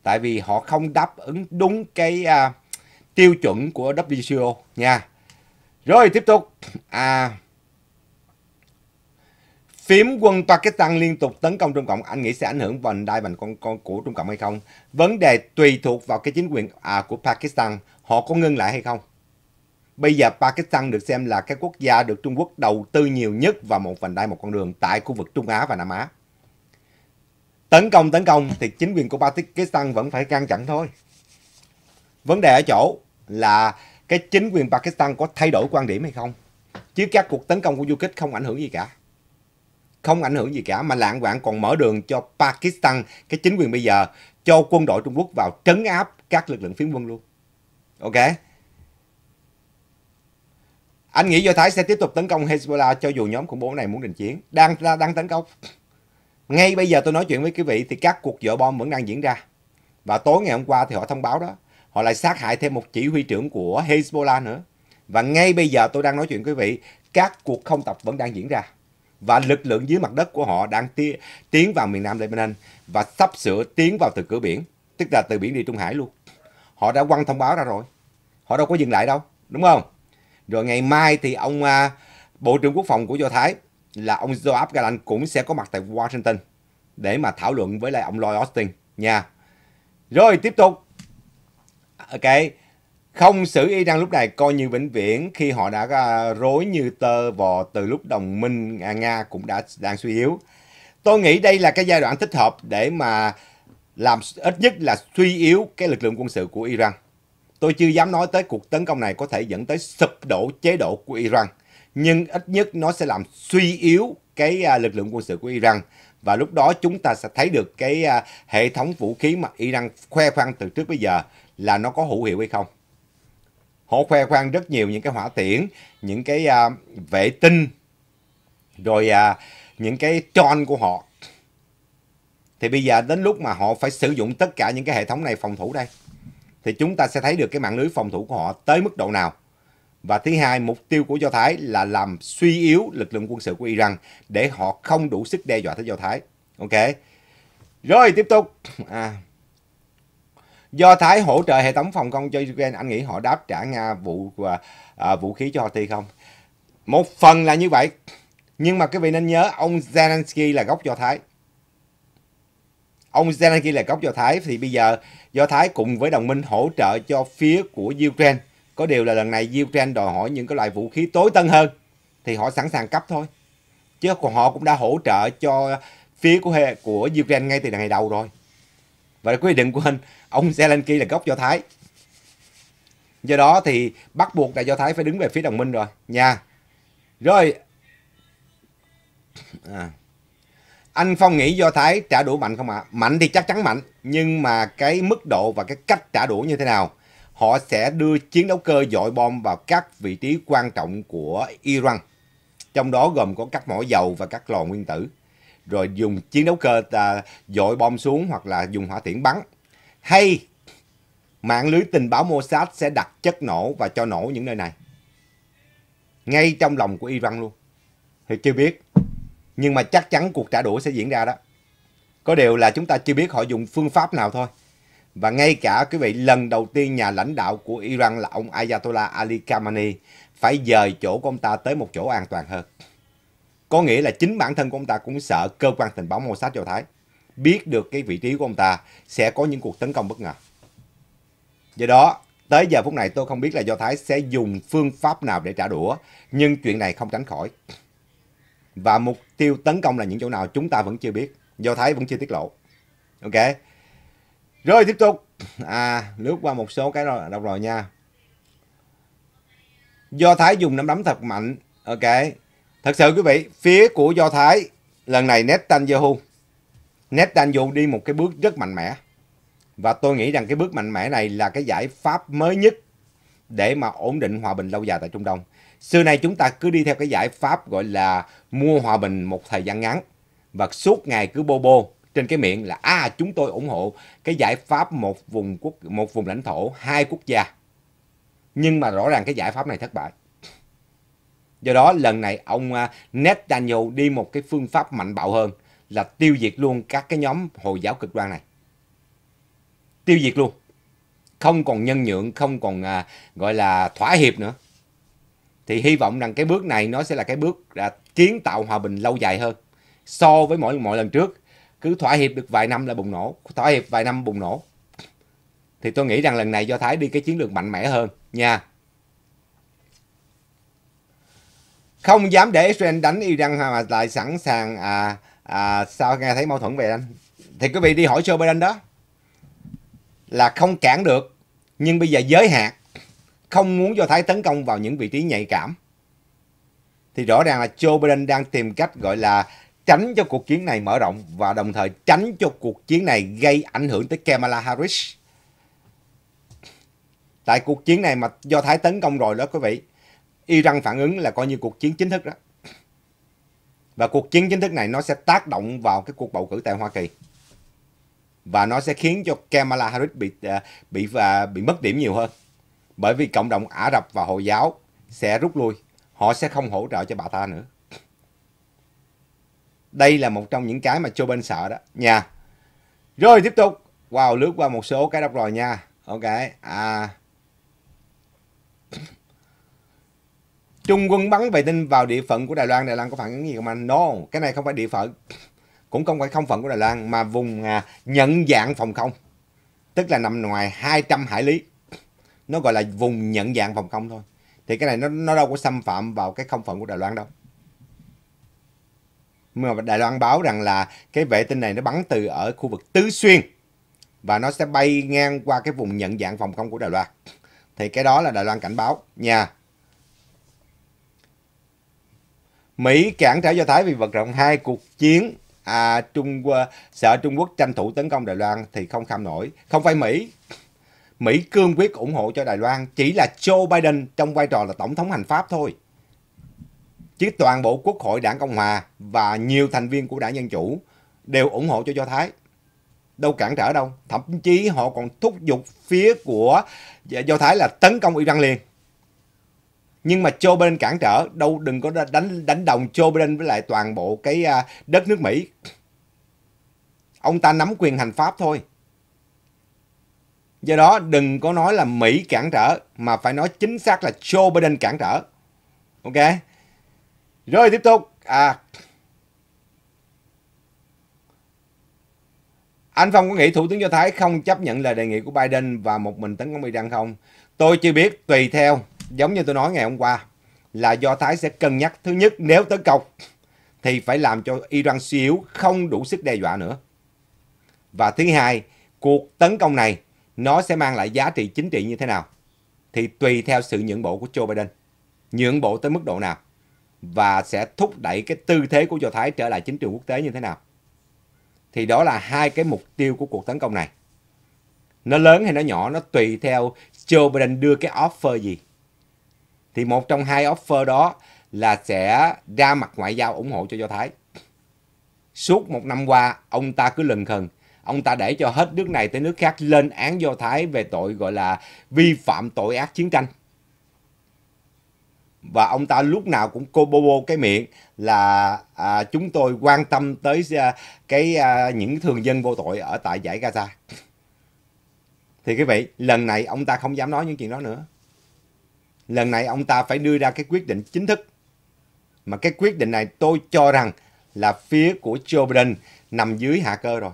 tại vì họ không đáp ứng đúng cái uh, tiêu chuẩn của WTO nha rồi tiếp tục à phím quân Pakistan liên tục tấn công Trung Cộng, anh nghĩ sẽ ảnh hưởng vành đai bằng con con của Trung Cộng hay không? Vấn đề tùy thuộc vào cái chính quyền à, của Pakistan, họ có ngưng lại hay không? Bây giờ Pakistan được xem là cái quốc gia được Trung Quốc đầu tư nhiều nhất vào một vành đai một con đường tại khu vực Trung Á và Nam Á. Tấn công tấn công thì chính quyền của Pakistan vẫn phải ngăn chặn thôi. Vấn đề ở chỗ là cái chính quyền Pakistan có thay đổi quan điểm hay không. Chứ các cuộc tấn công của du kích không ảnh hưởng gì cả. Không ảnh hưởng gì cả mà lạng quạng còn mở đường cho Pakistan, cái chính quyền bây giờ, cho quân đội Trung Quốc vào trấn áp các lực lượng phiến quân luôn. Ok? Anh nghĩ Do Thái sẽ tiếp tục tấn công Hezbollah cho dù nhóm khủng bố này muốn đình chiến. Đang, đang tấn công. Ngay bây giờ tôi nói chuyện với quý vị thì các cuộc dỡ bom vẫn đang diễn ra. Và tối ngày hôm qua thì họ thông báo đó. Họ lại sát hại thêm một chỉ huy trưởng của Hezbollah nữa. Và ngay bây giờ tôi đang nói chuyện với quý vị, các cuộc không tập vẫn đang diễn ra. Và lực lượng dưới mặt đất của họ đang tia, tiến vào miền Nam Lebanon và sắp sửa tiến vào từ cửa biển, tức là từ biển đi Trung Hải luôn. Họ đã quăng thông báo ra rồi. Họ đâu có dừng lại đâu, đúng không? Rồi ngày mai thì ông à, Bộ trưởng Quốc phòng của Do Thái là ông Joab Galan cũng sẽ có mặt tại Washington để mà thảo luận với lại ông Lloyd Austin nha. Rồi tiếp tục. Ok. Không xử Iran lúc này coi như vĩnh viễn khi họ đã à, rối như tơ vò từ lúc đồng minh à, Nga cũng đã đang suy yếu. Tôi nghĩ đây là cái giai đoạn thích hợp để mà làm ít nhất là suy yếu cái lực lượng quân sự của Iran. Tôi chưa dám nói tới cuộc tấn công này có thể dẫn tới sụp đổ chế độ của Iran, nhưng ít nhất nó sẽ làm suy yếu cái à, lực lượng quân sự của Iran và lúc đó chúng ta sẽ thấy được cái à, hệ thống vũ khí mà Iran khoe khoang từ trước bây giờ là nó có hữu hiệu hay không. Họ khoe khoang rất nhiều những cái hỏa tiễn, những cái à, vệ tinh, rồi những cái tròn của họ. Thì bây giờ đến lúc mà họ phải sử dụng tất cả những cái hệ thống này phòng thủ đây thì chúng ta sẽ thấy được cái mạng lưới phòng thủ của họ tới mức độ nào. Và thứ hai, mục tiêu của Do Thái là làm suy yếu lực lượng quân sự của Iran để họ không đủ sức đe dọa tới Do Thái. Ok. Rồi tiếp tục. À. Do Thái hỗ trợ hệ thống phòng không cho Ukraine, anh nghĩ họ đáp trả Nga vụ à, à vũ khí cho Houthi không? Một phần là như vậy. Nhưng mà quý vị nên nhớ ông Zelensky là gốc Do Thái ông Zelensky là gốc Do Thái thì bây giờ Do Thái cùng với đồng minh hỗ trợ cho phía của Ukraine. Có điều là lần này Ukraine đòi hỏi những cái loại vũ khí tối tân hơn thì họ sẵn sàng cấp thôi. Chứ còn họ cũng đã hỗ trợ cho phía của của Ukraine ngay từ ngày đầu rồi. Và quý vị đừng quên ông Zelensky là gốc Do Thái. Do đó thì bắt buộc là Do Thái phải đứng về phía đồng minh rồi nha. Rồi. À. Anh Phong nghĩ Do Thái trả đũa mạnh không ạ? À? Mạnh thì chắc chắn mạnh, nhưng mà cái mức độ và cái cách trả đũa như thế nào? Họ sẽ đưa chiến đấu cơ dội bom vào các vị trí quan trọng của Iran, trong đó gồm có các mỏ dầu và các lò nguyên tử. Rồi dùng chiến đấu cơ à, dội bom xuống hoặc là dùng hỏa tiễn bắn. Hay mạng lưới tình báo Mossad sẽ đặt chất nổ và cho nổ những nơi này. Ngay trong lòng của Iran luôn. Thì chưa biết nhưng mà chắc chắn cuộc trả đũa sẽ diễn ra đó. Có điều là chúng ta chưa biết họ dùng phương pháp nào thôi. Và ngay cả quý vị lần đầu tiên nhà lãnh đạo của Iran là ông Ayatollah Ali Khamenei phải dời chỗ của ông ta tới một chỗ an toàn hơn. Có nghĩa là chính bản thân của ông ta cũng sợ cơ quan tình báo Mossad Do Thái biết được cái vị trí của ông ta sẽ có những cuộc tấn công bất ngờ. Do đó, tới giờ phút này tôi không biết là Do Thái sẽ dùng phương pháp nào để trả đũa, nhưng chuyện này không tránh khỏi và mục tiêu tấn công là những chỗ nào chúng ta vẫn chưa biết do thái vẫn chưa tiết lộ ok rồi tiếp tục à lướt qua một số cái rồi đọc rồi nha do thái dùng nắm đấm thật mạnh ok thật sự quý vị phía của do thái lần này netanyahu netanyahu đi một cái bước rất mạnh mẽ và tôi nghĩ rằng cái bước mạnh mẽ này là cái giải pháp mới nhất để mà ổn định hòa bình lâu dài tại trung đông Xưa nay chúng ta cứ đi theo cái giải pháp gọi là mua hòa bình một thời gian ngắn và suốt ngày cứ bô bô trên cái miệng là à chúng tôi ủng hộ cái giải pháp một vùng quốc một vùng lãnh thổ hai quốc gia. Nhưng mà rõ ràng cái giải pháp này thất bại. Do đó lần này ông à, Netanyahu đi một cái phương pháp mạnh bạo hơn là tiêu diệt luôn các cái nhóm Hồi giáo cực đoan này. Tiêu diệt luôn. Không còn nhân nhượng, không còn à, gọi là thỏa hiệp nữa thì hy vọng rằng cái bước này nó sẽ là cái bước đã kiến tạo hòa bình lâu dài hơn so với mỗi mọi lần trước cứ thỏa hiệp được vài năm là bùng nổ thỏa hiệp vài năm bùng nổ thì tôi nghĩ rằng lần này do thái đi cái chiến lược mạnh mẽ hơn nha không dám để Israel đánh Iran mà lại sẵn sàng à, à, sao nghe thấy mâu thuẫn về anh thì quý vị đi hỏi Joe Biden đó là không cản được nhưng bây giờ giới hạn không muốn Do Thái tấn công vào những vị trí nhạy cảm. Thì rõ ràng là Joe Biden đang tìm cách gọi là tránh cho cuộc chiến này mở rộng và đồng thời tránh cho cuộc chiến này gây ảnh hưởng tới Kamala Harris. Tại cuộc chiến này mà Do Thái tấn công rồi đó quý vị, Iran phản ứng là coi như cuộc chiến chính thức đó. Và cuộc chiến chính thức này nó sẽ tác động vào cái cuộc bầu cử tại Hoa Kỳ. Và nó sẽ khiến cho Kamala Harris bị à, bị và bị mất điểm nhiều hơn bởi vì cộng đồng Ả Rập và Hồi giáo sẽ rút lui, họ sẽ không hỗ trợ cho bà ta nữa. Đây là một trong những cái mà Joe bên sợ đó nha. Rồi tiếp tục, wow lướt qua một số cái đọc rồi nha. Ok, à Trung quân bắn vệ tinh vào địa phận của Đài Loan, Đài Loan có phản ứng gì không anh? No, cái này không phải địa phận, cũng không phải không phận của Đài Loan mà vùng à, nhận dạng phòng không, tức là nằm ngoài 200 hải lý nó gọi là vùng nhận dạng phòng cong thôi thì cái này nó nó đâu có xâm phạm vào cái không phận của Đài Loan đâu mà Đài Loan báo rằng là cái vệ tinh này nó bắn từ ở khu vực Tứ Xuyên và nó sẽ bay ngang qua cái vùng nhận dạng phòng không của Đài Loan. Thì cái đó là Đài Loan cảnh báo nha. Mỹ cản trở Do Thái vì vật rộng hai cuộc chiến à, Trung sợ Trung Quốc tranh thủ tấn công Đài Loan thì không kham nổi. Không phải Mỹ Mỹ cương quyết ủng hộ cho Đài Loan chỉ là Joe Biden trong vai trò là tổng thống hành pháp thôi. Chứ toàn bộ Quốc hội Đảng Cộng Hòa và nhiều thành viên của Đảng Dân Chủ đều ủng hộ cho Do Thái. Đâu cản trở đâu. Thậm chí họ còn thúc giục phía của Do Thái là tấn công Iran liền. Nhưng mà Joe Biden cản trở, đâu đừng có đánh đánh đồng Joe Biden với lại toàn bộ cái à, đất nước Mỹ. Ông ta nắm quyền hành pháp thôi. Do đó đừng có nói là Mỹ cản trở mà phải nói chính xác là Joe Biden cản trở. Ok. Rồi tiếp tục. À, Anh Phong có nghĩ Thủ tướng Do Thái không chấp nhận lời đề nghị của Biden và một mình tấn công Iran không? Tôi chưa biết, tùy theo, giống như tôi nói ngày hôm qua, là Do Thái sẽ cân nhắc. Thứ nhất, nếu tấn công thì phải làm cho Iran suy yếu, không đủ sức đe dọa nữa. Và thứ hai, cuộc tấn công này nó sẽ mang lại giá trị chính trị như thế nào thì tùy theo sự nhượng bộ của Joe Biden. Nhượng bộ tới mức độ nào và sẽ thúc đẩy cái tư thế của Do Thái trở lại chính trường quốc tế như thế nào. Thì đó là hai cái mục tiêu của cuộc tấn công này. Nó lớn hay nó nhỏ nó tùy theo Joe Biden đưa cái offer gì. Thì một trong hai offer đó là sẽ ra mặt ngoại giao ủng hộ cho Do Thái. Suốt một năm qua, ông ta cứ lần khần ông ta để cho hết nước này tới nước khác lên án Do Thái về tội gọi là vi phạm tội ác chiến tranh. Và ông ta lúc nào cũng cô bô bô cái miệng là à, chúng tôi quan tâm tới à, cái à, những thường dân vô tội ở tại giải Gaza. Thì quý vị, lần này ông ta không dám nói những chuyện đó nữa. Lần này ông ta phải đưa ra cái quyết định chính thức. Mà cái quyết định này tôi cho rằng là phía của Joe Biden nằm dưới hạ cơ rồi.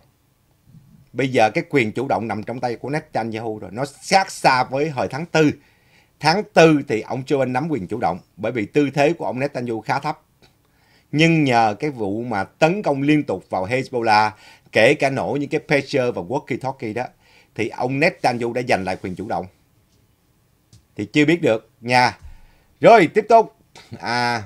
Bây giờ cái quyền chủ động nằm trong tay của Netanyahu rồi, nó sát xa với hồi tháng 4. Tháng 4 thì ông Joe nắm quyền chủ động bởi vì tư thế của ông Netanyahu khá thấp. Nhưng nhờ cái vụ mà tấn công liên tục vào Hezbollah, kể cả nổ những cái pressure và walkie-talkie đó, thì ông Netanyahu đã giành lại quyền chủ động. Thì chưa biết được nha. Rồi tiếp tục. À,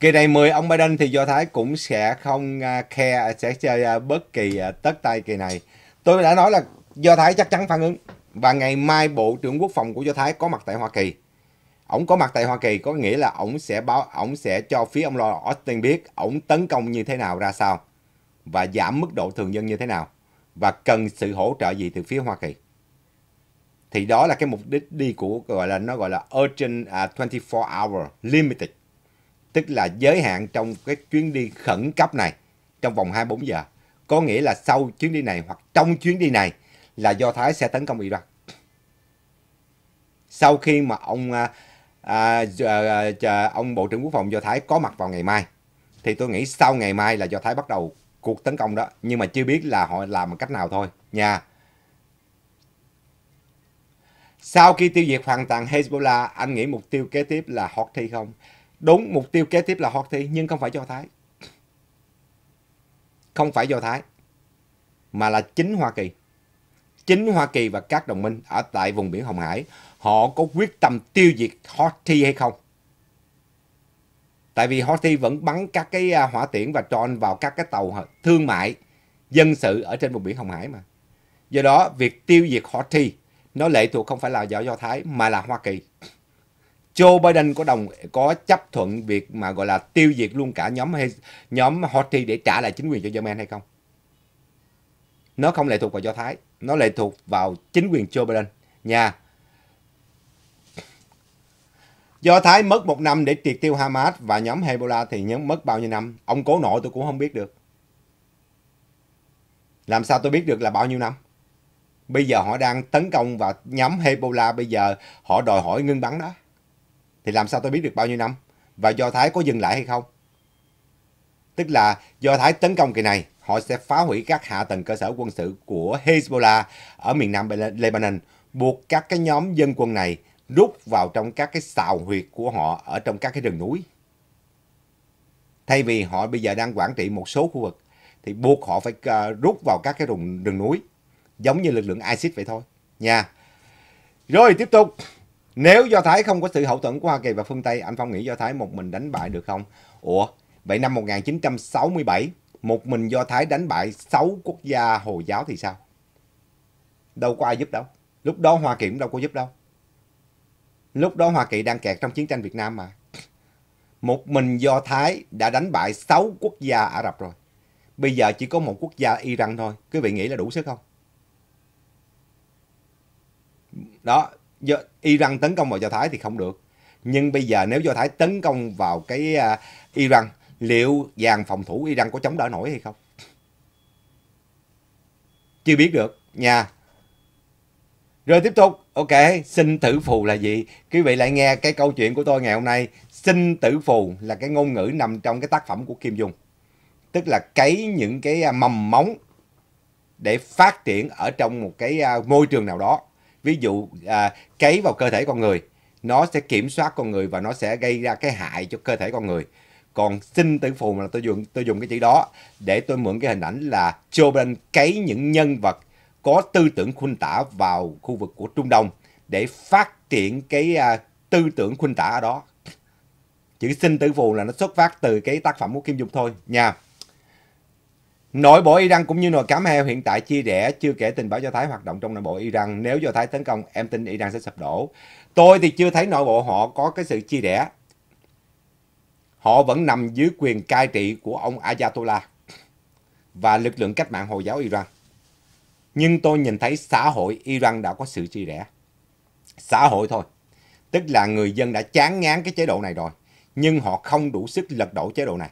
Kỳ này 10 ông Biden thì Do Thái cũng sẽ không khe à, sẽ chơi à, bất kỳ à, tất tay kỳ này. Tôi đã nói là Do Thái chắc chắn phản ứng. Và ngày mai Bộ trưởng Quốc phòng của Do Thái có mặt tại Hoa Kỳ. Ông có mặt tại Hoa Kỳ có nghĩa là ông sẽ báo ông sẽ cho phía ông lo Austin biết ông tấn công như thế nào ra sao và giảm mức độ thường dân như thế nào và cần sự hỗ trợ gì từ phía Hoa Kỳ. Thì đó là cái mục đích đi của gọi là nó gọi là urgent uh, 24 hour limited tức là giới hạn trong cái chuyến đi khẩn cấp này trong vòng 24 giờ. Có nghĩa là sau chuyến đi này hoặc trong chuyến đi này là Do Thái sẽ tấn công Iraq. Sau khi mà ông à, à, à, ông Bộ trưởng Quốc phòng Do Thái có mặt vào ngày mai thì tôi nghĩ sau ngày mai là Do Thái bắt đầu cuộc tấn công đó nhưng mà chưa biết là họ làm bằng cách nào thôi nha. Sau khi tiêu diệt hoàn toàn Hezbollah, anh nghĩ mục tiêu kế tiếp là Houthi không? Đúng, mục tiêu kế tiếp là Hoa thi nhưng không phải Do Thái. Không phải Do Thái, mà là chính Hoa Kỳ. Chính Hoa Kỳ và các đồng minh ở tại vùng biển Hồng Hải, họ có quyết tâm tiêu diệt thi hay không? Tại vì thi vẫn bắn các cái à, hỏa tiễn và tròn vào các cái tàu thương mại, dân sự ở trên vùng biển Hồng Hải mà. Do đó, việc tiêu diệt thi nó lệ thuộc không phải là do Do Thái mà là Hoa Kỳ. Joe Biden có đồng có chấp thuận việc mà gọi là tiêu diệt luôn cả nhóm hay nhóm Houthi để trả lại chính quyền cho Yemen hay không? Nó không lệ thuộc vào Do Thái, nó lệ thuộc vào chính quyền Joe Biden nha. Do Thái mất một năm để triệt tiêu Hamas và nhóm Hezbollah thì nhóm mất bao nhiêu năm? Ông cố nội tôi cũng không biết được. Làm sao tôi biết được là bao nhiêu năm? Bây giờ họ đang tấn công vào nhóm Hezbollah, bây giờ họ đòi hỏi ngưng bắn đó thì làm sao tôi biết được bao nhiêu năm và Do Thái có dừng lại hay không? Tức là Do Thái tấn công kỳ này, họ sẽ phá hủy các hạ tầng cơ sở quân sự của Hezbollah ở miền nam Lebanon, buộc các cái nhóm dân quân này rút vào trong các cái xào huyệt của họ ở trong các cái rừng núi. Thay vì họ bây giờ đang quản trị một số khu vực, thì buộc họ phải ờ, rút vào các cái rừng, rừng núi, giống như lực lượng ISIS vậy thôi. Nha. Rồi tiếp tục. Nếu Do Thái không có sự hậu thuẫn của Hoa Kỳ và phương Tây, anh Phong nghĩ Do Thái một mình đánh bại được không? Ủa, vậy năm 1967, một mình Do Thái đánh bại 6 quốc gia Hồi giáo thì sao? Đâu có ai giúp đâu. Lúc đó Hoa Kỳ cũng đâu có giúp đâu. Lúc đó Hoa Kỳ đang kẹt trong chiến tranh Việt Nam mà. Một mình Do Thái đã đánh bại 6 quốc gia Ả Rập rồi. Bây giờ chỉ có một quốc gia Iran thôi. Quý vị nghĩ là đủ sức không? Đó, do Iran tấn công vào Do Thái thì không được. Nhưng bây giờ nếu Do Thái tấn công vào cái uh, Iran, liệu dàn phòng thủ Iran có chống đỡ nổi hay không? Chưa biết được nha. Rồi tiếp tục, ok, sinh tử phù là gì? Quý vị lại nghe cái câu chuyện của tôi ngày hôm nay. Sinh tử phù là cái ngôn ngữ nằm trong cái tác phẩm của Kim Dung. Tức là cấy những cái à, mầm móng để phát triển ở trong một cái à, môi trường nào đó ví dụ à, cấy vào cơ thể con người nó sẽ kiểm soát con người và nó sẽ gây ra cái hại cho cơ thể con người còn sinh tử phù là tôi dùng tôi dùng cái chữ đó để tôi mượn cái hình ảnh là Joe Biden cấy những nhân vật có tư tưởng khuynh tả vào khu vực của Trung Đông để phát triển cái à, tư tưởng khuynh tả ở đó chữ sinh tử phù là nó xuất phát từ cái tác phẩm của Kim Dung thôi nha Nội bộ Iran cũng như nồi cám heo hiện tại chia rẽ, chưa kể tình báo Do Thái hoạt động trong nội bộ Iran. Nếu Do Thái tấn công, em tin Iran sẽ sập đổ. Tôi thì chưa thấy nội bộ họ có cái sự chia rẽ. Họ vẫn nằm dưới quyền cai trị của ông Ayatollah và lực lượng cách mạng Hồi giáo Iran. Nhưng tôi nhìn thấy xã hội Iran đã có sự chia rẽ. Xã hội thôi. Tức là người dân đã chán ngán cái chế độ này rồi. Nhưng họ không đủ sức lật đổ chế độ này.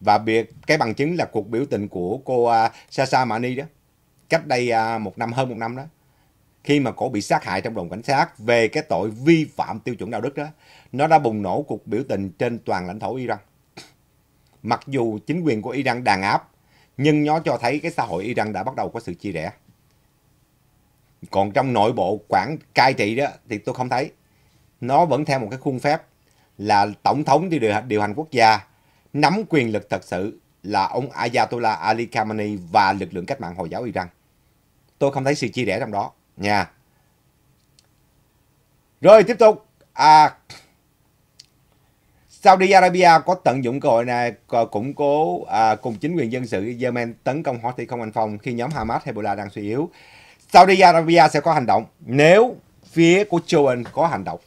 Và việc cái bằng chứng là cuộc biểu tình của cô à, Sasha Mani đó, cách đây à, một năm hơn một năm đó, khi mà cổ bị sát hại trong đồn cảnh sát về cái tội vi phạm tiêu chuẩn đạo đức đó, nó đã bùng nổ cuộc biểu tình trên toàn lãnh thổ Iran. Mặc dù chính quyền của Iran đàn áp, nhưng nó cho thấy cái xã hội Iran đã bắt đầu có sự chia rẽ. Còn trong nội bộ quản cai trị đó thì tôi không thấy. Nó vẫn theo một cái khuôn phép là tổng thống thì điều, điều hành quốc gia, nắm quyền lực thật sự là ông Ayatollah Ali Khamenei và lực lượng cách mạng Hồi giáo Iran. Tôi không thấy sự chia rẽ trong đó nha. Rồi tiếp tục. À, Saudi Arabia có tận dụng cơ hội này củng cố à, cùng chính quyền dân sự Yemen tấn công Houthi không anh phòng khi nhóm Hamas Hezbollah đang suy yếu. Saudi Arabia sẽ có hành động nếu phía của Jordan có hành động.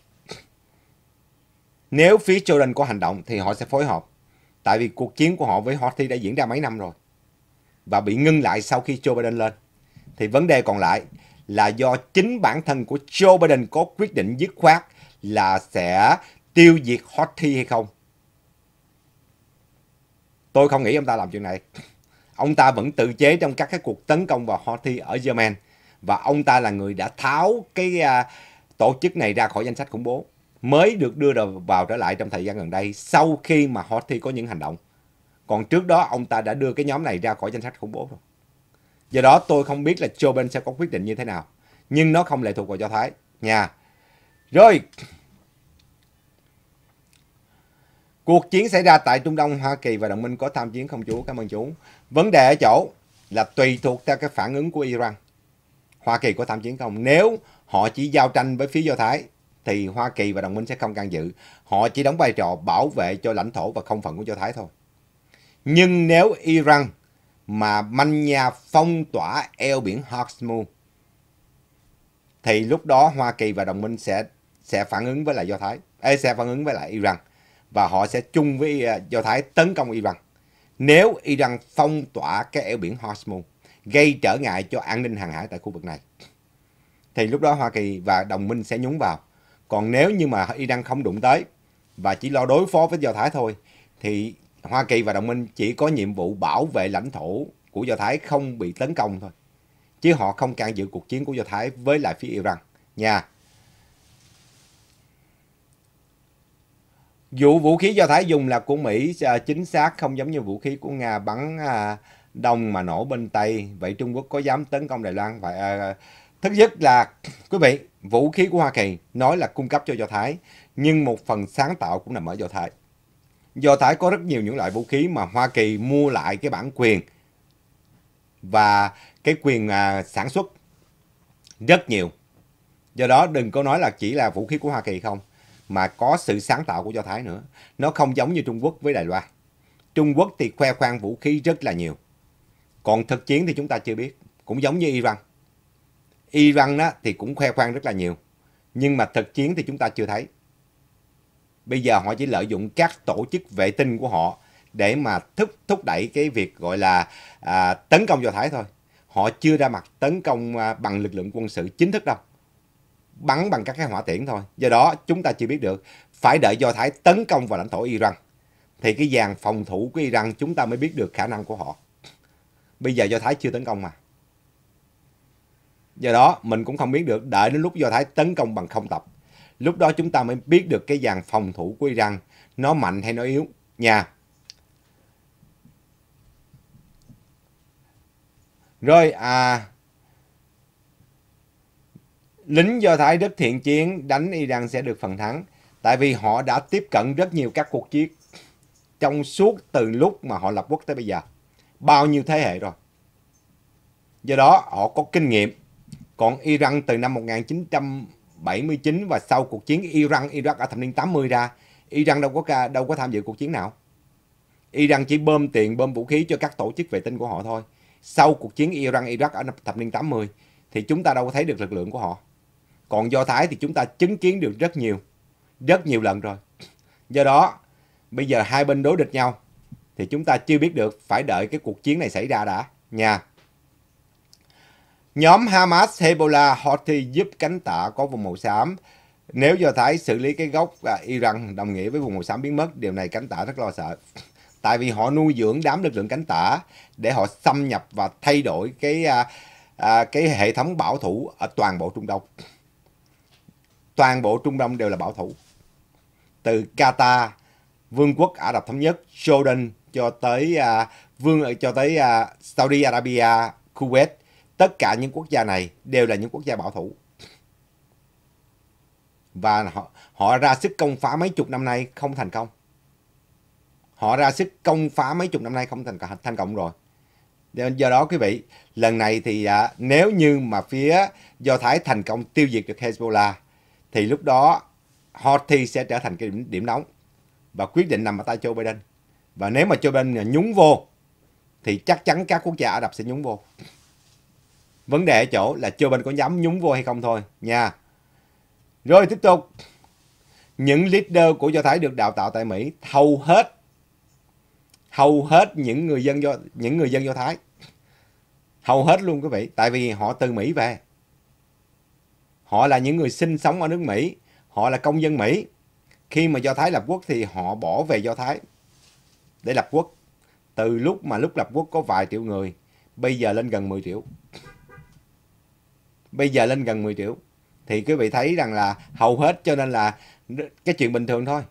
Nếu phía Jordan có hành động thì họ sẽ phối hợp. Tại vì cuộc chiến của họ với Houthi đã diễn ra mấy năm rồi và bị ngưng lại sau khi Joe Biden lên. Thì vấn đề còn lại là do chính bản thân của Joe Biden có quyết định dứt khoát là sẽ tiêu diệt Houthi hay không. Tôi không nghĩ ông ta làm chuyện này. Ông ta vẫn tự chế trong các cái cuộc tấn công vào Houthi ở Yemen và ông ta là người đã tháo cái uh, tổ chức này ra khỏi danh sách khủng bố mới được đưa vào trở lại trong thời gian gần đây sau khi mà Houthi có những hành động. Còn trước đó ông ta đã đưa cái nhóm này ra khỏi danh sách khủng bố rồi. Do đó tôi không biết là Joe Biden sẽ có quyết định như thế nào. Nhưng nó không lệ thuộc vào Do Thái. Nha. Rồi. Cuộc chiến xảy ra tại Trung Đông, Hoa Kỳ và đồng minh có tham chiến không chú? Cảm ơn chú. Vấn đề ở chỗ là tùy thuộc theo cái phản ứng của Iran. Hoa Kỳ có tham chiến không? Nếu họ chỉ giao tranh với phía Do Thái thì Hoa Kỳ và đồng minh sẽ không can dự. Họ chỉ đóng vai trò bảo vệ cho lãnh thổ và không phận của Do Thái thôi. Nhưng nếu Iran mà manh nha phong tỏa eo biển Hormuz thì lúc đó Hoa Kỳ và đồng minh sẽ sẽ phản ứng với lại Do Thái, ấy sẽ phản ứng với lại Iran và họ sẽ chung với à, Do Thái tấn công Iran. Nếu Iran phong tỏa cái eo biển Hormuz gây trở ngại cho an ninh hàng hải tại khu vực này thì lúc đó Hoa Kỳ và đồng minh sẽ nhúng vào còn nếu như mà Iran không đụng tới và chỉ lo đối phó với Do Thái thôi, thì Hoa Kỳ và đồng minh chỉ có nhiệm vụ bảo vệ lãnh thổ của Do Thái không bị tấn công thôi. Chứ họ không can dự cuộc chiến của Do Thái với lại phía Iran nha. Vụ vũ khí Do Thái dùng là của Mỹ à, chính xác không giống như vũ khí của Nga bắn à, đông mà nổ bên Tây. Vậy Trung Quốc có dám tấn công Đài Loan? Phải, à, à thứ nhất là quý vị Vũ khí của Hoa Kỳ nói là cung cấp cho Do Thái, nhưng một phần sáng tạo cũng nằm ở Do Thái. Do Thái có rất nhiều những loại vũ khí mà Hoa Kỳ mua lại cái bản quyền và cái quyền à, sản xuất rất nhiều. Do đó đừng có nói là chỉ là vũ khí của Hoa Kỳ không, mà có sự sáng tạo của Do Thái nữa. Nó không giống như Trung Quốc với Đài Loan. Trung Quốc thì khoe khoang vũ khí rất là nhiều. Còn thực chiến thì chúng ta chưa biết, cũng giống như Iran. Iran đó thì cũng khoe khoang rất là nhiều. Nhưng mà thực chiến thì chúng ta chưa thấy. Bây giờ họ chỉ lợi dụng các tổ chức vệ tinh của họ để mà thúc thúc đẩy cái việc gọi là à, tấn công Do Thái thôi. Họ chưa ra mặt tấn công à, bằng lực lượng quân sự chính thức đâu. Bắn bằng các cái hỏa tiễn thôi. Do đó chúng ta chưa biết được phải đợi Do Thái tấn công vào lãnh thổ Iran. Thì cái dàn phòng thủ của Iran chúng ta mới biết được khả năng của họ. Bây giờ Do Thái chưa tấn công mà. Do đó, mình cũng không biết được đợi đến lúc Do Thái tấn công bằng không tập. Lúc đó chúng ta mới biết được cái dàn phòng thủ của Iran nó mạnh hay nó yếu nha. Rồi, à, lính Do Thái rất thiện chiến đánh Iran sẽ được phần thắng. Tại vì họ đã tiếp cận rất nhiều các cuộc chiến trong suốt từ lúc mà họ lập quốc tới bây giờ. Bao nhiêu thế hệ rồi. Do đó họ có kinh nghiệm còn Iran từ năm 1979 và sau cuộc chiến Iran-Iraq ở thập niên 80 ra, Iran đâu có ca, đâu có tham dự cuộc chiến nào. Iran chỉ bơm tiền, bơm vũ khí cho các tổ chức vệ tinh của họ thôi. Sau cuộc chiến Iran-Iraq ở thập niên 80 thì chúng ta đâu có thấy được lực lượng của họ. Còn Do Thái thì chúng ta chứng kiến được rất nhiều, rất nhiều lần rồi. Do đó, bây giờ hai bên đối địch nhau thì chúng ta chưa biết được phải đợi cái cuộc chiến này xảy ra đã nha. Nhóm Hamas Hezbollah họ thì giúp cánh tả có vùng màu xám. Nếu Do Thái xử lý cái gốc à, Iran đồng nghĩa với vùng màu xám biến mất, điều này cánh tả rất lo sợ. Tại vì họ nuôi dưỡng đám lực lượng cánh tả để họ xâm nhập và thay đổi cái à, à, cái hệ thống bảo thủ ở toàn bộ Trung Đông. Toàn bộ Trung Đông đều là bảo thủ. Từ Qatar, Vương quốc Ả Rập Thống Nhất, Jordan cho tới à, vương cho tới à, Saudi Arabia, Kuwait tất cả những quốc gia này đều là những quốc gia bảo thủ. Và họ, họ ra sức công phá mấy chục năm nay không thành công. Họ ra sức công phá mấy chục năm nay không thành, thành công rồi. Do đó quý vị, lần này thì à, nếu như mà phía Do Thái thành công tiêu diệt được Hezbollah thì lúc đó Houthi sẽ trở thành cái điểm, điểm nóng và quyết định nằm ở tay Joe Biden. Và nếu mà Joe Biden nhúng vô thì chắc chắn các quốc gia Ả Rập sẽ nhúng vô. Vấn đề ở chỗ là chưa Biden có dám nhúng vô hay không thôi nha. Rồi tiếp tục. Những leader của Do Thái được đào tạo tại Mỹ hầu hết hầu hết những người dân do những người dân Do Thái. Hầu hết luôn quý vị, tại vì họ từ Mỹ về. Họ là những người sinh sống ở nước Mỹ, họ là công dân Mỹ. Khi mà Do Thái lập quốc thì họ bỏ về Do Thái để lập quốc. Từ lúc mà lúc lập quốc có vài triệu người, bây giờ lên gần 10 triệu bây giờ lên gần 10 triệu thì quý vị thấy rằng là hầu hết cho nên là cái chuyện bình thường thôi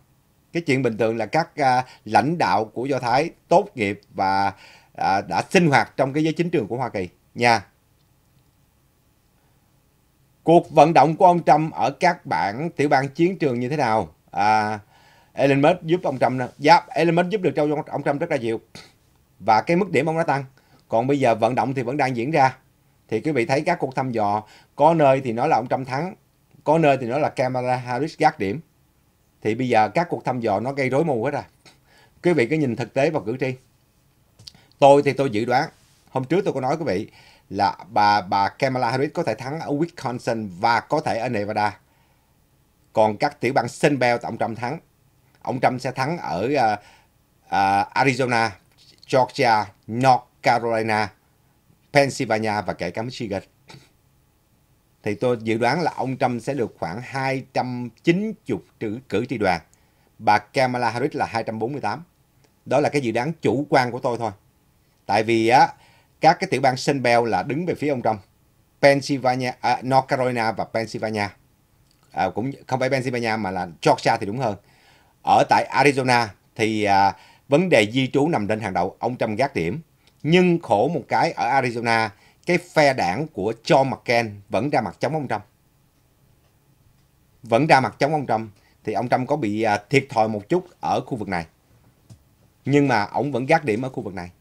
cái chuyện bình thường là các uh, lãnh đạo của do thái tốt nghiệp và uh, đã sinh hoạt trong cái giới chính trường của hoa kỳ nha cuộc vận động của ông trump ở các bản tiểu bang chiến trường như thế nào à, Elon Musk giúp ông Trump dạ, yeah, Elon Musk giúp được cho ông Trump rất là nhiều và cái mức điểm ông đã tăng còn bây giờ vận động thì vẫn đang diễn ra thì quý vị thấy các cuộc thăm dò có nơi thì nói là ông Trump thắng có nơi thì nói là Kamala Harris gác điểm thì bây giờ các cuộc thăm dò nó gây rối mù hết à quý vị cứ nhìn thực tế vào cử tri tôi thì tôi dự đoán hôm trước tôi có nói quý vị là bà bà Kamala Harris có thể thắng ở Wisconsin và có thể ở Nevada còn các tiểu bang Sun Belt ông Trump thắng ông Trump sẽ thắng ở uh, uh, Arizona Georgia North Carolina Pennsylvania và kể cả Michigan. Thì tôi dự đoán là ông Trump sẽ được khoảng 290 cử, cử tri đoàn. Bà Kamala Harris là 248. Đó là cái dự đoán chủ quan của tôi thôi. Tại vì á, các cái tiểu bang Sun Belt là đứng về phía ông Trump. Pennsylvania, à, North Carolina và Pennsylvania. À, cũng không phải Pennsylvania mà là Georgia thì đúng hơn. Ở tại Arizona thì à, vấn đề di trú nằm trên hàng đầu, ông Trump gác điểm. Nhưng khổ một cái ở Arizona, cái phe đảng của John McCain vẫn ra mặt chống ông Trump. Vẫn ra mặt chống ông Trump. Thì ông Trump có bị à, thiệt thòi một chút ở khu vực này. Nhưng mà ông vẫn gác điểm ở khu vực này.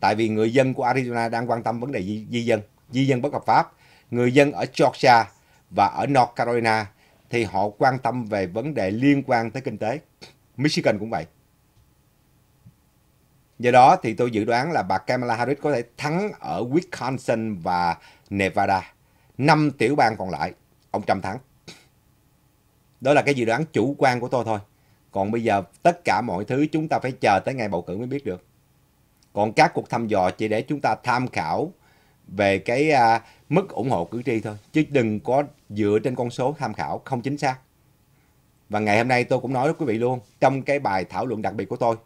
Tại vì người dân của Arizona đang quan tâm vấn đề di, di dân, di dân bất hợp pháp. Người dân ở Georgia và ở North Carolina thì họ quan tâm về vấn đề liên quan tới kinh tế. Michigan cũng vậy. Do đó thì tôi dự đoán là bà Kamala Harris có thể thắng ở Wisconsin và Nevada. Năm tiểu bang còn lại, ông Trump thắng. Đó là cái dự đoán chủ quan của tôi thôi. Còn bây giờ tất cả mọi thứ chúng ta phải chờ tới ngày bầu cử mới biết được. Còn các cuộc thăm dò chỉ để chúng ta tham khảo về cái à, mức ủng hộ cử tri thôi. Chứ đừng có dựa trên con số tham khảo không chính xác. Và ngày hôm nay tôi cũng nói với quý vị luôn, trong cái bài thảo luận đặc biệt của tôi,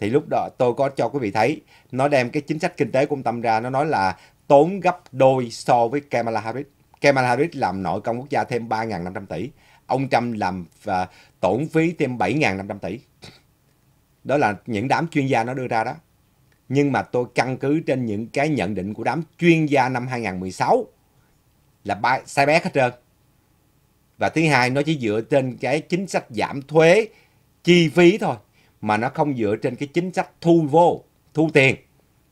thì lúc đó tôi có cho quý vị thấy nó đem cái chính sách kinh tế của ông Tâm ra nó nói là tốn gấp đôi so với Kamala Harris. Kamala Harris làm nội công quốc gia thêm 3.500 tỷ. Ông Trump làm và tổn phí thêm 7.500 tỷ. Đó là những đám chuyên gia nó đưa ra đó. Nhưng mà tôi căn cứ trên những cái nhận định của đám chuyên gia năm 2016 là sai bét hết trơn. Và thứ hai, nó chỉ dựa trên cái chính sách giảm thuế chi phí thôi mà nó không dựa trên cái chính sách thu vô, thu tiền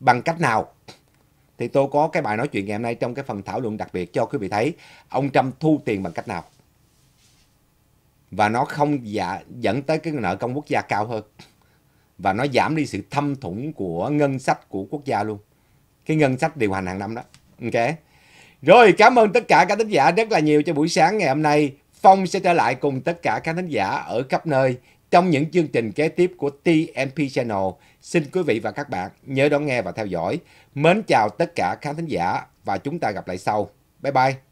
bằng cách nào? Thì tôi có cái bài nói chuyện ngày hôm nay trong cái phần thảo luận đặc biệt cho quý vị thấy ông Trump thu tiền bằng cách nào. Và nó không dạ, dẫn tới cái nợ công quốc gia cao hơn. Và nó giảm đi sự thâm thủng của ngân sách của quốc gia luôn. Cái ngân sách điều hành hàng năm đó. Ok. Rồi cảm ơn tất cả các thính giả rất là nhiều cho buổi sáng ngày hôm nay. Phong sẽ trở lại cùng tất cả các thính giả ở khắp nơi trong những chương trình kế tiếp của TMP Channel, xin quý vị và các bạn nhớ đón nghe và theo dõi. Mến chào tất cả khán thính giả và chúng ta gặp lại sau. Bye bye!